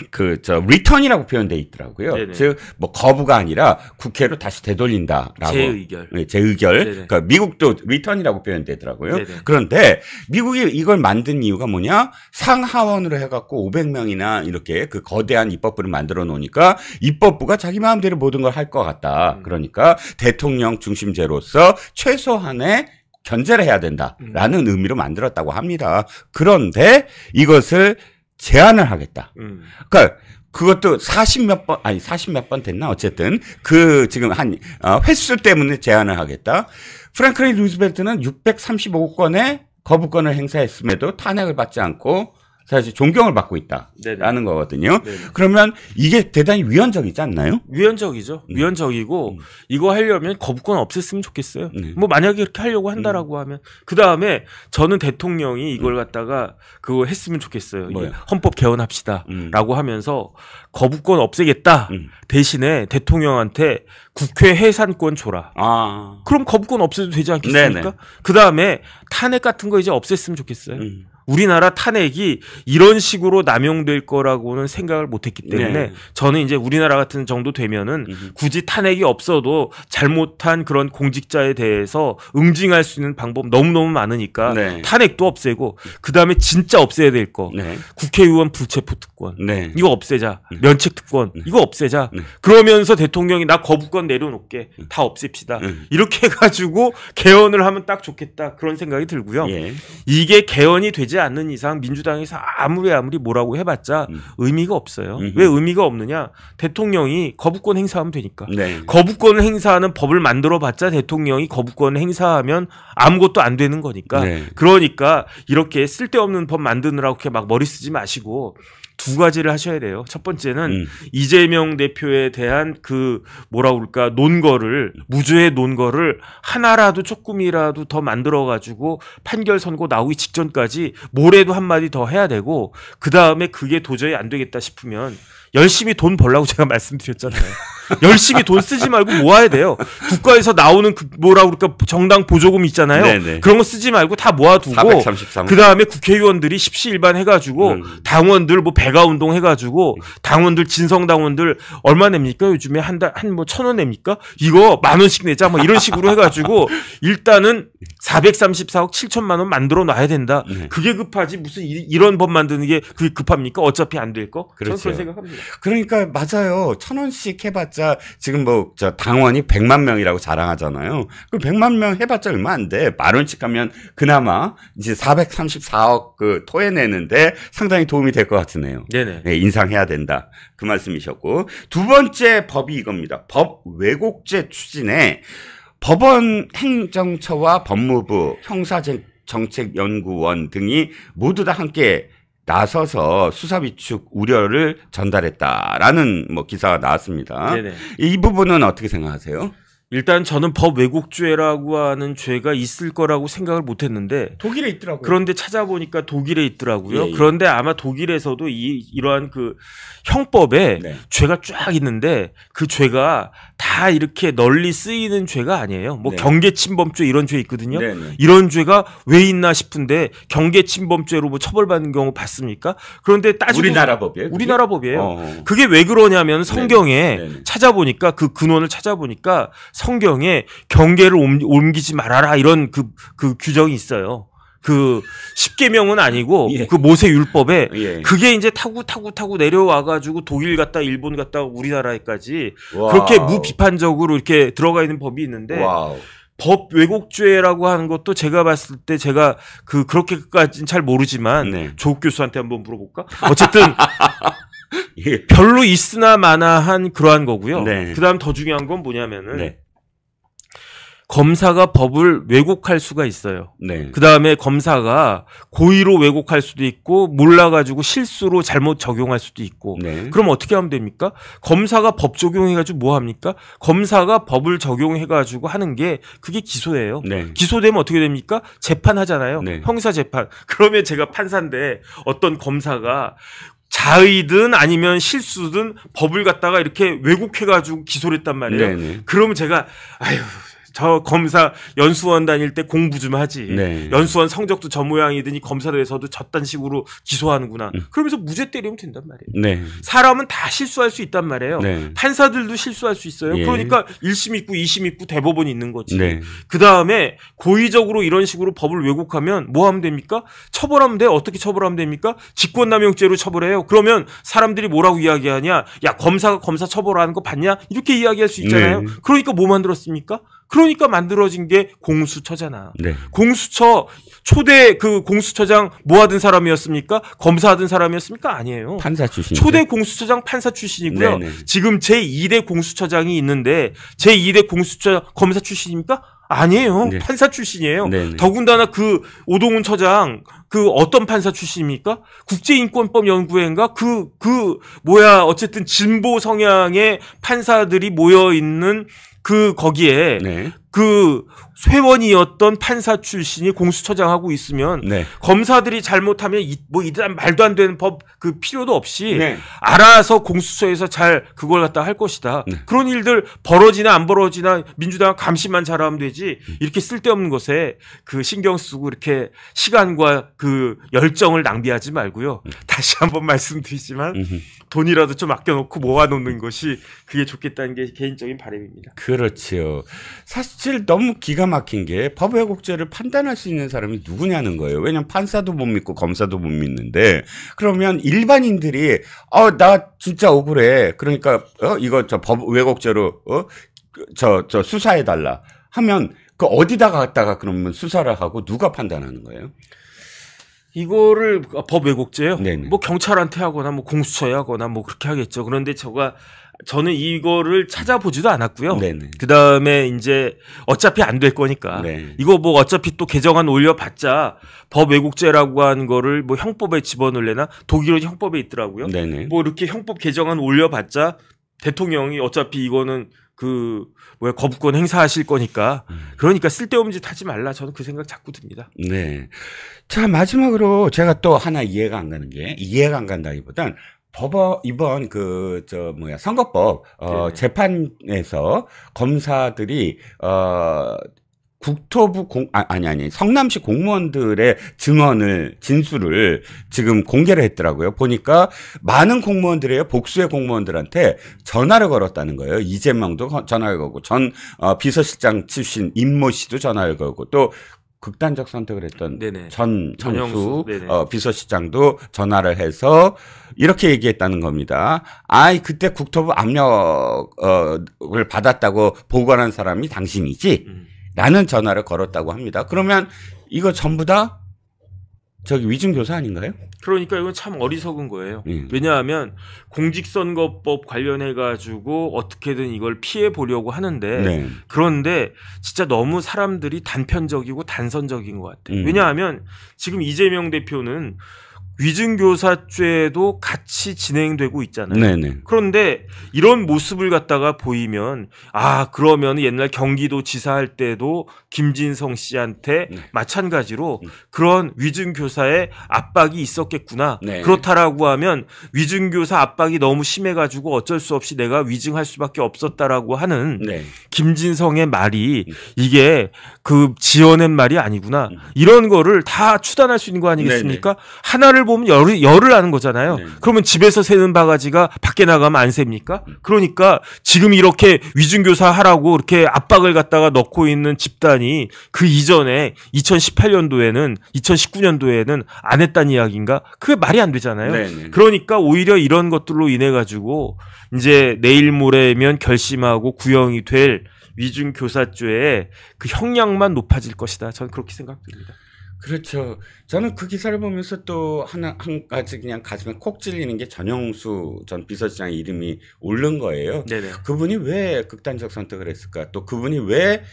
그저 리턴이라고 표현돼 있더라고요. 즉 뭐 거부가 아니라 국회로 다시 되돌린다라고 재의결. 네, 재의결. 네 그러니까 미국도 리턴이라고 표현되더라고요. 네네. 그런데 미국이 이걸 만든 이유가 뭐냐? 상하원으로 해 갖고 500명이나 이렇게 그 거대한 입법부를 만들어 놓으니까 입법부가 자기 마음대로 모든 걸 할 것 같다. 음. 그러니까 대통령 중심제로서 최소한의 견제를 해야 된다라는 음. 의미로 만들었다고 합니다. 그런데 이것을 제안을 하겠다. 음. 그러니까 그것도 40몇 번, 아니 40몇 번 됐나? 어쨌든 그 지금 한 어, 횟수 때문에 제안을 하겠다. 프랭클린 루즈벨트는 635건의 거부권을 행사했음에도 탄핵을 받지 않고 사실 존경을 받고 있다라는 거거든요. 네네. 그러면 이게 대단히 위헌적이지 않나요? 위헌적이죠. 음. 위헌적이고 음. 이거 하려면 거부권 없앴으면 좋겠어요. 네. 뭐 만약에 이렇게 하려고 한다라고 음. 하면 그 다음에 저는 대통령이 이걸 갖다가 그거 했으면 좋겠어요. 헌법 개헌합시다라고 음. 하면서 거부권 없애겠다 음. 대신에 대통령한테 국회 해산권 줘라. 아. 그럼 거부권 없애도 되지 않겠습니까? 그 다음에 탄핵 같은 거 이제 없앴으면 좋겠어요. 우리나라 탄핵이 이런 식으로 남용될 거라고는 생각을 못했기 때문에 네. 저는 이제 우리나라 같은 정도 되면은 굳이 탄핵이 없어도 잘못한 그런 공직자에 대해서 응징할 수 있는 방법 너무너무 많으니까 네. 탄핵도 없애고 그다음에 진짜 없애야 될거 네. 국회의원 불체포 특권 네. 이거 없애자 음. 면책 특권 음. 이거 없애자 네. 그러면서 대통령이 나 거부권 내려놓게 음. 다 없앱시다 이렇게 해가지고 개헌을 하면 딱 좋겠다 그런 생각이 들고요 예. 이게 개헌이 되지 되지 않는 이상 민주당서 아무리 아무리 뭐라고 해봤자 음. 의미가 없어요. 음흠. 왜 의미가 없느냐? 대통령이 거부권 행사하면 되니까. 네. 거부권 행사하는 법을 만들어봤자 대통령이 거부권 행사하면 아무것도 안 되는 거니까. 네. 그러니까 이렇게 쓸데없는 법 만드느라고 이렇게 막 머리 쓰지 마시고 두 가지를 하셔야 돼요. 첫 번째는 음. 이재명 대표에 대한 그 뭐라 그럴까 논거를 무죄의 논거를 하나라도 조금이라도 더 만들어 가지고 판결 선고 나오기 직전까지 뭐래도 한 마디 더 해야 되고 그 다음에 그게 도저히 안 되겠다 싶으면 열심히 돈 벌라고 제가 말씀드렸잖아요. 열심히 돈 쓰지 말고 모아야 돼요. 국가에서 나오는 그 뭐라 그럴까 정당 보조금 있잖아요. 네네. 네. 그런 거 쓰지 말고 다 모아두고 그 다음에 국회의원들이 십시일반 해가지고 음. 당원들 뭐 배가 운동 해가지고 음. 당원들 진성 당원들 얼마 냅니까 요즘에 한 달 한 뭐 천 원 냅니까 이거 만 원씩 내자 뭐 이런 식으로 해가지고 일단은 434억 7천만 원 만들어 놔야 된다. 네. 그게 급하지 무슨 이, 런법 만드는 게 그게 급합니까? 어차피 안 될 거. 그렇죠. 그런 생각합니다. 그러니까 맞아요. 천 원씩 해봤 해봤자 지금 뭐저 당원이 100만 명이라고 자랑하잖아요. 그 100만 명 해봤자 얼마 안 돼. 만 원씩 하면 그나마 이제 434억 그 토해내는데 상당히 도움이 될 것 같으네요. 네네. 네, 인상해야 된다. 그 말씀이셨고 두 번째 법이 이겁니다. 법 왜곡죄 추진에 법원 행정처와 법무부 형사정 정책연구원 등이 모두 다 함께 나서서 수사 위축 우려를 전달했다라는 뭐 기사가 나왔습니다. 네네. 이 부분은 어떻게 생각하세요? 일단 저는 법 왜곡죄라고 하는 죄가 있을 거라고 생각을 못 했는데 독일에 있더라고요. 그런데 찾아보니까 독일에 있더라고요. 예, 예. 그런데 아마 독일에서도 이 이러한 그 형법에 네. 죄가 쫙 있는데 그 죄가 다 이렇게 널리 쓰이는 죄가 아니에요. 뭐 네. 경계 침범죄 이런 죄 있거든요. 네, 네. 이런 죄가 왜 있나 싶은데 경계 침범죄로 뭐 처벌받는 경우 봤습니까? 그런데 따지고 우리나라 법이에요. 그게? 우리나라 법이에요. 어. 그게 왜 그러냐면 성경에 네, 네, 찾아보니까 그 근원을 찾아보니까 성경에 경계를 옮기지 말아라 이런 그, 그 규정이 있어요. 그 십계명은 아니고 예. 그 모세 율법에 예. 그게 이제 타고 타고 타고 내려와 가지고 독일 갔다 일본 갔다 우리나라에까지 와우. 그렇게 무비판적으로 이렇게 들어가 있는 법이 있는데 와우. 법 왜곡죄라고 하는 것도 제가 봤을 때 제가 그 그렇게까지는 잘 모르지만 네. 조국 교수한테 한번 물어볼까? 어쨌든 예. 별로 있으나 마나한 그러한 거고요. 네. 그다음 더 중요한 건 뭐냐면은 네. 검사가 법을 왜곡할 수가 있어요. 네. 그 다음에 검사가 고의로 왜곡할 수도 있고 몰라가지고 실수로 잘못 적용할 수도 있고. 네. 그럼 어떻게 하면 됩니까? 검사가 법 적용해가지고 뭐 합니까? 검사가 법을 적용해가지고 하는 게 그게 기소예요. 네. 기소되면 어떻게 됩니까? 재판하잖아요. 네. 형사 재판. 그러면 제가 판사인데 어떤 검사가 자의든 아니면 실수든 법을 갖다가 이렇게 왜곡해가지고 기소를 했단 말이에요. 네네. 네. 그러면 제가 아유 저 검사 연수원 다닐 때 공부 좀 하지. 네. 연수원 성적도 저 모양이더니 검사들에서도 저딴 식으로 기소하는구나. 음. 그러면서 무죄 때리면 된단 말이에요. 네. 사람은 다 실수할 수 있단 말이에요. 네. 판사들도 실수할 수 있어요. 예. 그러니까 1심 있고 2심 있고 대법원이 있는 거지. 네. 그 다음에 고의적으로 이런 식으로 법을 왜곡하면 뭐 하면 됩니까? 처벌하면 돼. 어떻게 처벌하면 됩니까? 직권남용죄로 처벌해요. 그러면 사람들이 뭐라고 이야기하냐? 야 검사가 검사 처벌하는 거 봤냐? 이렇게 이야기할 수 있잖아요. 네. 그러니까 뭐 만들었습니까? 그러니까 만들어진 게 공수처잖아. 네. 공수처 초대 그 공수처장 뭐 하던 사람이었습니까? 검사하던 사람이었습니까? 아니에요. 판사 출신. 초대 공수처장 판사 출신이고요. 네네. 네. 지금 제2대 공수처장이 있는데 제2대 공수처 검사 출신입니까? 아니에요. 네. 판사 출신이에요. 네네. 네. 더군다나 그 오동훈 처장 그 어떤 판사 출신입니까? 국제인권법 연구회인가? 그, 그, 뭐야, 어쨌든 진보 성향의 판사들이 모여있는 그 거기에 네. 그 회원이었던 판사 출신이 공수처장하고 있으면 네. 검사들이 잘못하면 이, 뭐 이단 말도 안 되는 법 그 필요도 없이 네. 알아서 공수처에서 잘 그걸 갖다 할 것이다. 네. 그런 일들 벌어지나 안 벌어지나 민주당 감시만 잘하면 되지 음. 이렇게 쓸데없는 것에 그 신경 쓰고 이렇게 시간과 그 열정을 낭비하지 말고요. 음. 다시 한번 말씀드리지만 돈이라도 좀 아껴놓고 모아놓는 것이 그게 좋겠다는 게 개인적인 바람입니다. 그렇지 사실 사실 너무 기가 막힌 게 법의 회곡죄를 판단할 수 있는 사람이 누구냐는 거예요. 왜냐면 판사도 못 믿고 검사도 못 믿는데 그러면 일반인들이 어나 진짜 억울해. 그러니까 어 이거 저법 왜곡죄로 어저저 저 수사해 달라 하면 그 어디다가 갔다가 그러면 수사를 하고 누가 판단하는 거예요? 이거를 아, 법 왜곡죄요? 네네. 뭐 경찰한테 하거나 뭐 공수처에 하거나 뭐 그렇게 하겠죠. 그런데 저가 저는 이거를 찾아보지도 않았고요. 그 다음에 이제 어차피 안 될 거니까 네. 이거 뭐 어차피 또 개정안 올려봤자 법 왜곡죄라고 하는 거를 뭐 형법에 집어넣을래나 독일은 형법에 있더라고요. 네네. 뭐 이렇게 형법 개정안 올려봤자 대통령이 어차피 이거는 그 뭐야 거부권 행사하실 거니까 음. 그러니까 쓸데없는 짓 하지 말라 저는 그 생각 자꾸 듭니다. 네. 자 마지막으로 제가 또 하나 이해가 안 가는 게 이해가 안 간다기보단 법원 이번 그 저 뭐야 선거법 어 네. 재판에서 검사들이 어 국토부 공 아, 아니 아니 성남시 공무원들의 증언을 진술을 지금 공개를 했더라고요. 보니까 많은 공무원들이에요. 복수의 공무원들한테 전화를 걸었다는 거예요. 이재명도 전화를 걸고 전 어, 비서실장 출신 임모 씨도 전화를 걸고 또 극단적 선택을 했던 네네. 전 전영수 어, 비서실장도 전화를 해서 이렇게 얘기했다는 겁니다. 아이 그때 국토부 압력을 받았다고 보고한 사람이 당신이지. 음. 라는 전화를 걸었다고 합니다. 그러면 이거 전부 다 저기 위증 교사 아닌가요? 그러니까 이건 참 어리석은 거예요. 예. 왜냐하면 공직선거법 관련해 가지고 어떻게든 이걸 피해 보려고 하는데 네. 그런데 진짜 너무 사람들이 단편적이고 단선적인 것 같아요. 음. 왜냐하면 지금 이재명 대표는 위증교사죄도 같이 진행되고 있잖아요. 네네. 그런데 이런 모습을 갖다가 보이면 아 그러면 옛날 경기도 지사할 때도 김진성 씨한테 네. 마찬가지로 네. 그런 위증교사의 압박이 있었겠구나. 네. 그렇다라고 하면 위증교사 압박이 너무 심해가지고 어쩔 수 없이 내가 위증할 수밖에 없었다라고 하는 네. 김진성의 말이 음. 이게 그 지어낸 말이 아니구나. 음. 이런 거를 다 추단할 수 있는 거 아니겠습니까? 하나를 열을 보면 열을, 열을 아는 거잖아요. 네. 그러면 집에서 새는 바가지가 밖에 나가면 안 셉니까? 음. 그러니까 지금 이렇게 위중교사 하라고 이렇게 압박을 갖다가 넣고 있는 집단이 그 이전에 2018년도에는 2019년도에는 안 했단 이야기인가? 그게 말이 안 되잖아요. 네, 네. 그러니까 오히려 이런 것들로 인해 가지고 이제 내일 모레면 결심하고 구형이 될 위중교사죄의 그 형량만 높아질 것이다. 저는 그렇게 생각됩니다. 그렇죠. 저는 그 기사를 보면서 또 하나 한 가지 그냥 가슴에 콕 찔리는 게 전영수 전 비서실장 이름이 오른 거예요. 네네. 그분이 왜 극단적 선택을 했을까? 또 그분이 왜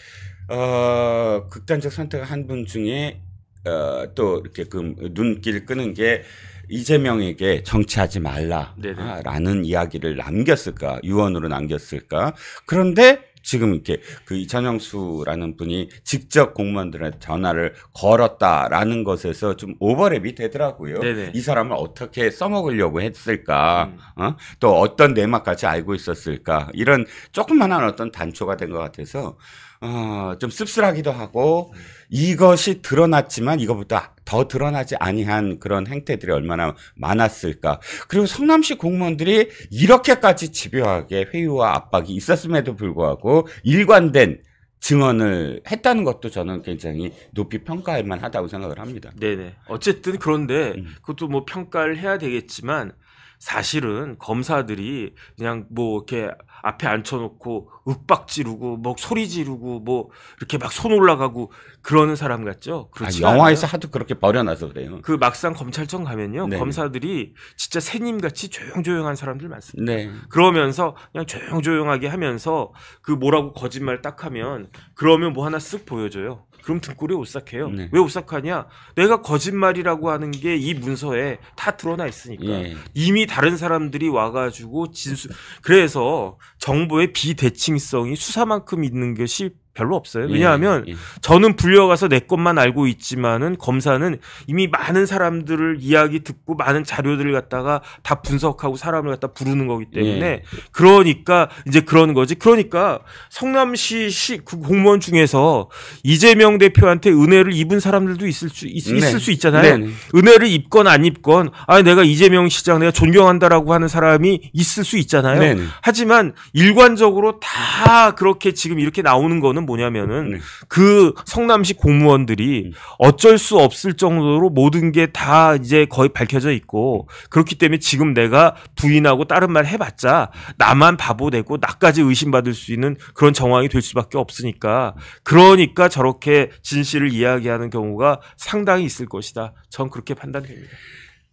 어, 극단적 선택을 한 분 중에 어, 또 이렇게 그 눈길 끄는 게 이재명에게 정치하지 말라라는 이야기를 남겼을까? 유언으로 남겼을까? 그런데 지금 이렇게 그 이찬영수라는 분이 직접 공무원들한테 전화를 걸었다라는 것에서 좀 오버랩이 되더라고요. 네네. 이 사람을 어떻게 써먹으려고 했을까, 음. 어? 또 어떤 내막까지 알고 있었을까 이런 조금만한 어떤 단초가 된 것 같아서 어, 좀 씁쓸하기도 하고 이것이 드러났지만 이것보다더 드러나지 아니한 그런 행태들이 얼마나 많았을까. 그리고 성남시 공무원들이 이렇게까지 집요하게 회유와 압박이 있었음에도 불구하고 일관된 증언을 했다는 것도 저는 굉장히 높이 평가할 만하다고 생각을 합니다. 네네. 어쨌든 그런데 음. 그것도 뭐 평가를 해야 되겠지만 사실은 검사들이 그냥 뭐 이렇게 앞에 앉혀놓고 윽박 지르고 뭐 소리 지르고 뭐 이렇게 막 손 올라가고 그러는 사람 같죠? 그렇지 아, 영화에서 하도 그렇게 버려놔서 그래요. 그 막상 검찰청 가면요 네. 검사들이 진짜 새님같이 조용조용한 사람들 많습니다. 네. 그러면서 그냥 조용조용하게 하면서 그 뭐라고 거짓말 딱 하면 그러면 뭐 하나 쓱 보여줘요. 그럼 등골이 오싹해요. 네. 왜 오싹하냐? 내가 거짓말이라고 하는 게 이 문서에 다 드러나 있으니까 예. 이미 다른 사람들이 와가지고 진술. 그래서 정보의 비대칭성이 수사만큼 있는 것이 별로 없어요. 예, 왜냐하면 예, 예. 저는 불려가서 내 것만 알고 있지만은 검사는 이미 많은 사람들을 이야기 듣고 많은 자료들을 갖다가 다 분석하고 사람을 갖다 부르는 거기 때문에 예. 그러니까 이제 그런 거지. 그러니까 성남시 시 공무원 중에서 이재명 대표한테 은혜를 입은 사람들도 있을 수 있, 있을 네. 수 있잖아요. 네, 네, 은혜를 입건 안 입건 아 내가 이재명 시장 내가 존경한다라고 하는 사람이 있을 수 있잖아요. 네, 하지만 일관적으로 다 그렇게 지금 이렇게 나오는 거는 저는 뭐냐면은 네. 그 성남시 공무원들이 음. 어쩔 수 없을 정도로 모든 게 다 이제 거의 밝혀져 있고 그렇기 때문에 지금 내가 부인하고 다른 말 해봤자 나만 바보 되고 나까지 의심받을 수 있는 그런 정황이 될 수밖에 없으니까 그러니까 저렇게 진실을 이야기하는 경우가 상당히 있을 것이다. 전 그렇게 판단됩니다.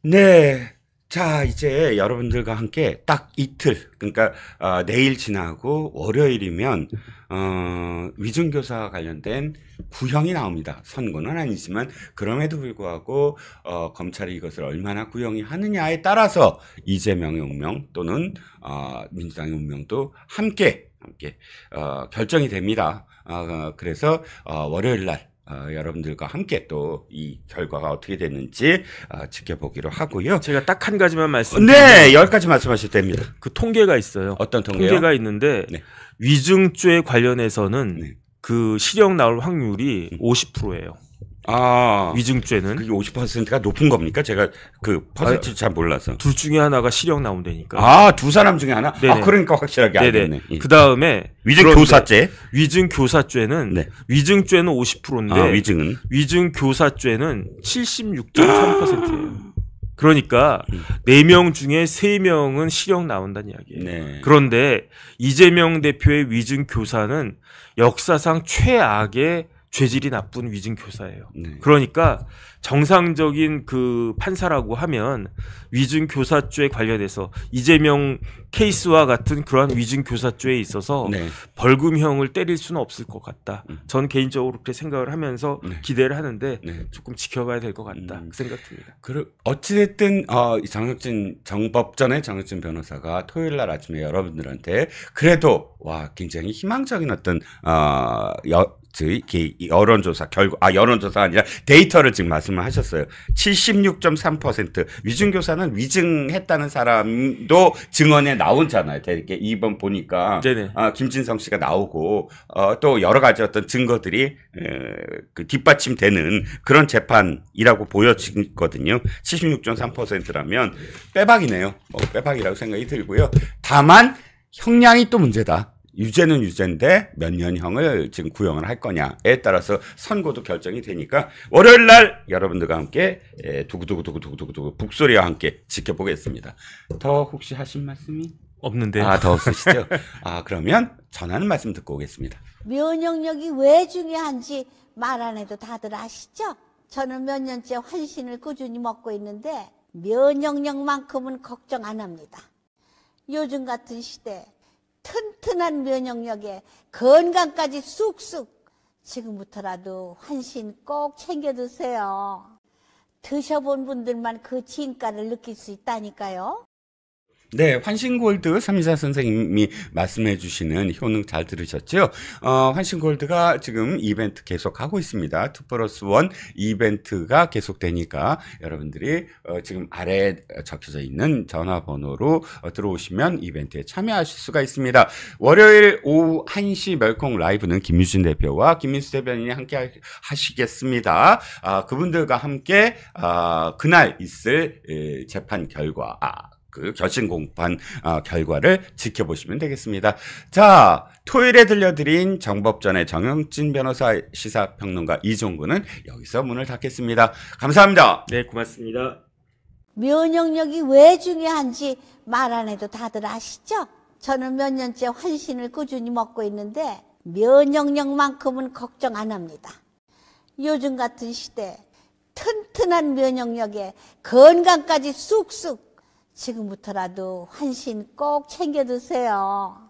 네. 자, 이제 여러분들과 함께 딱 이틀, 그러니까 어, 내일 지나고 월요일이면 어, 위증교사 와 관련된 구형이 나옵니다. 선고는 아니지만 그럼에도 불구하고 어, 검찰이 이것을 얼마나 구형이 하느냐에 따라서 이재명의 운명 또는 어, 민주당의 운명도 함께 함께 어, 결정이 됩니다. 어, 그래서 어, 월요일 날 어, 여러분들과 함께 또 이 결과가 어떻게 됐는지 어, 지켜보기로 하고요. 제가 딱 한 가지만 말씀. 네, 열 가지 말씀하실 때입니다. 그 통계가 있어요. 어떤 통계요? 통계가 있는데 네. 위증죄 관련해서는 네. 그 실형 나올 확률이 50%예요. 음. 아, 위증죄는 그게 50%가 높은 겁니까? 제가 그 퍼센트 아, 잘 몰라서. 둘 중에 하나가 실형 나온다니까. 아, 두 사람 중에 하나? 아, 네네. 아, 그러니까 확실하게 알겠네. 예. 그 다음에 위증 교사죄. 위증 교사죄는 네. 위증죄는 50%인데 아, 위증은 위증 교사죄는 76.3%예요. 그러니까 음. 네명 중에 세 명은 실형 나온다는 이야기예요. 네. 그런데 이재명 대표의 위증 교사는 역사상 최악의 죄질이 나쁜 위증 교사예요. 네. 그러니까 정상적인 그 판사라고 하면 위증 교사죄 관련해서 이재명 케이스와 같은 그러한 위증 교사죄에 있어서 네. 벌금형을 때릴 수는 없을 것 같다. 음. 저는 개인적으로 그렇게 생각을 하면서 네. 기대를 하는데 네. 조금 지켜봐야 될 것 같다 음. 그 생각됩니다. 그럼 어찌됐든 어, 장혁진 정법전의 장혁진 변호사가 토요일 날 아침에 여러분들한테 그래도 와 굉장히 희망적인 어떤 어, 여, 그 이캐스 여론조사 결과 아 여론조사 아니라 데이터를 지금 말씀을 하셨어요. 76.3% 위증교사는 위증했다는 사람도 증언에 나오잖아요. 이게 이번 보니까 네네. 아, 김진성 씨가 나오고 어, 또 여러 가지 어떤 증거들이 에, 그 뒷받침되는 그런 재판이라고 보여지거든요. 76.3%라면 빼박이네요. 뭐 빼박이라고 생각이 들고요. 다만 형량이 또 문제다. 유죄는 유죄인데 몇 년형을 지금 구형을 할 거냐에 따라서 선고도 결정이 되니까 월요일 날 여러분들과 함께 예, 두구두구두구두구두구 북소리와 함께 지켜보겠습니다. 더 혹시 하신 말씀이? 없는데. 아, 더 없으시죠? 아, 그러면 전하는 말씀 듣고 오겠습니다. 면역력이 왜 중요한지 말 안 해도 다들 아시죠? 저는 몇 년째 환신을 꾸준히 먹고 있는데 면역력만큼은 걱정 안 합니다. 요즘 같은 시대에 튼튼한 면역력에 건강까지 쑥쑥 지금부터라도 환신 꼭 챙겨 드세요. 드셔본 분들만 그 진가를 느낄 수 있다니까요. 네, 환신골드 삼이사 선생님이 말씀해 주시는 효능 잘 들으셨죠? 어, 환신골드가 지금 이벤트 계속하고 있습니다. 투 플러스 원 이벤트가 계속되니까 여러분들이 어, 지금 아래 에 적혀져 있는 전화번호로 어, 들어오시면 이벤트에 참여하실 수가 있습니다. 월요일 오후 1시 멸콩 라이브는 김유진 대표와 김민수 대변인이 함께 하시겠습니다. 아, 그분들과 함께 아, 그날 있을 에, 재판 결과 아, 그 결승 공판 어, 결과를 지켜보시면 되겠습니다. 자, 토요일에 들려드린 정법전의 정영진 변호사 시사평론가 이종구는 여기서 문을 닫겠습니다. 감사합니다. 네, 고맙습니다. 면역력이 왜 중요한지 말 안 해도 다들 아시죠? 저는 몇 년째 환신을 꾸준히 먹고 있는데 면역력만큼은 걱정 안 합니다. 요즘 같은 시대 튼튼한 면역력에 건강까지 쑥쑥 지금부터라도 환신 꼭 챙겨 드세요.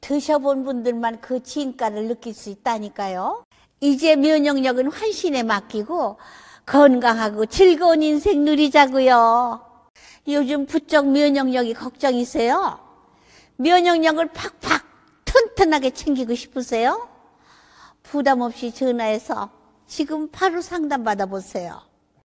드셔본 분들만 그 진가를 느낄 수 있다니까요. 이제 면역력은 환신에 맡기고 건강하고 즐거운 인생 누리자고요. 요즘 부쩍 면역력이 걱정이세요? 면역력을 팍팍 튼튼하게 챙기고 싶으세요? 부담 없이 전화해서 지금 바로 상담 받아보세요.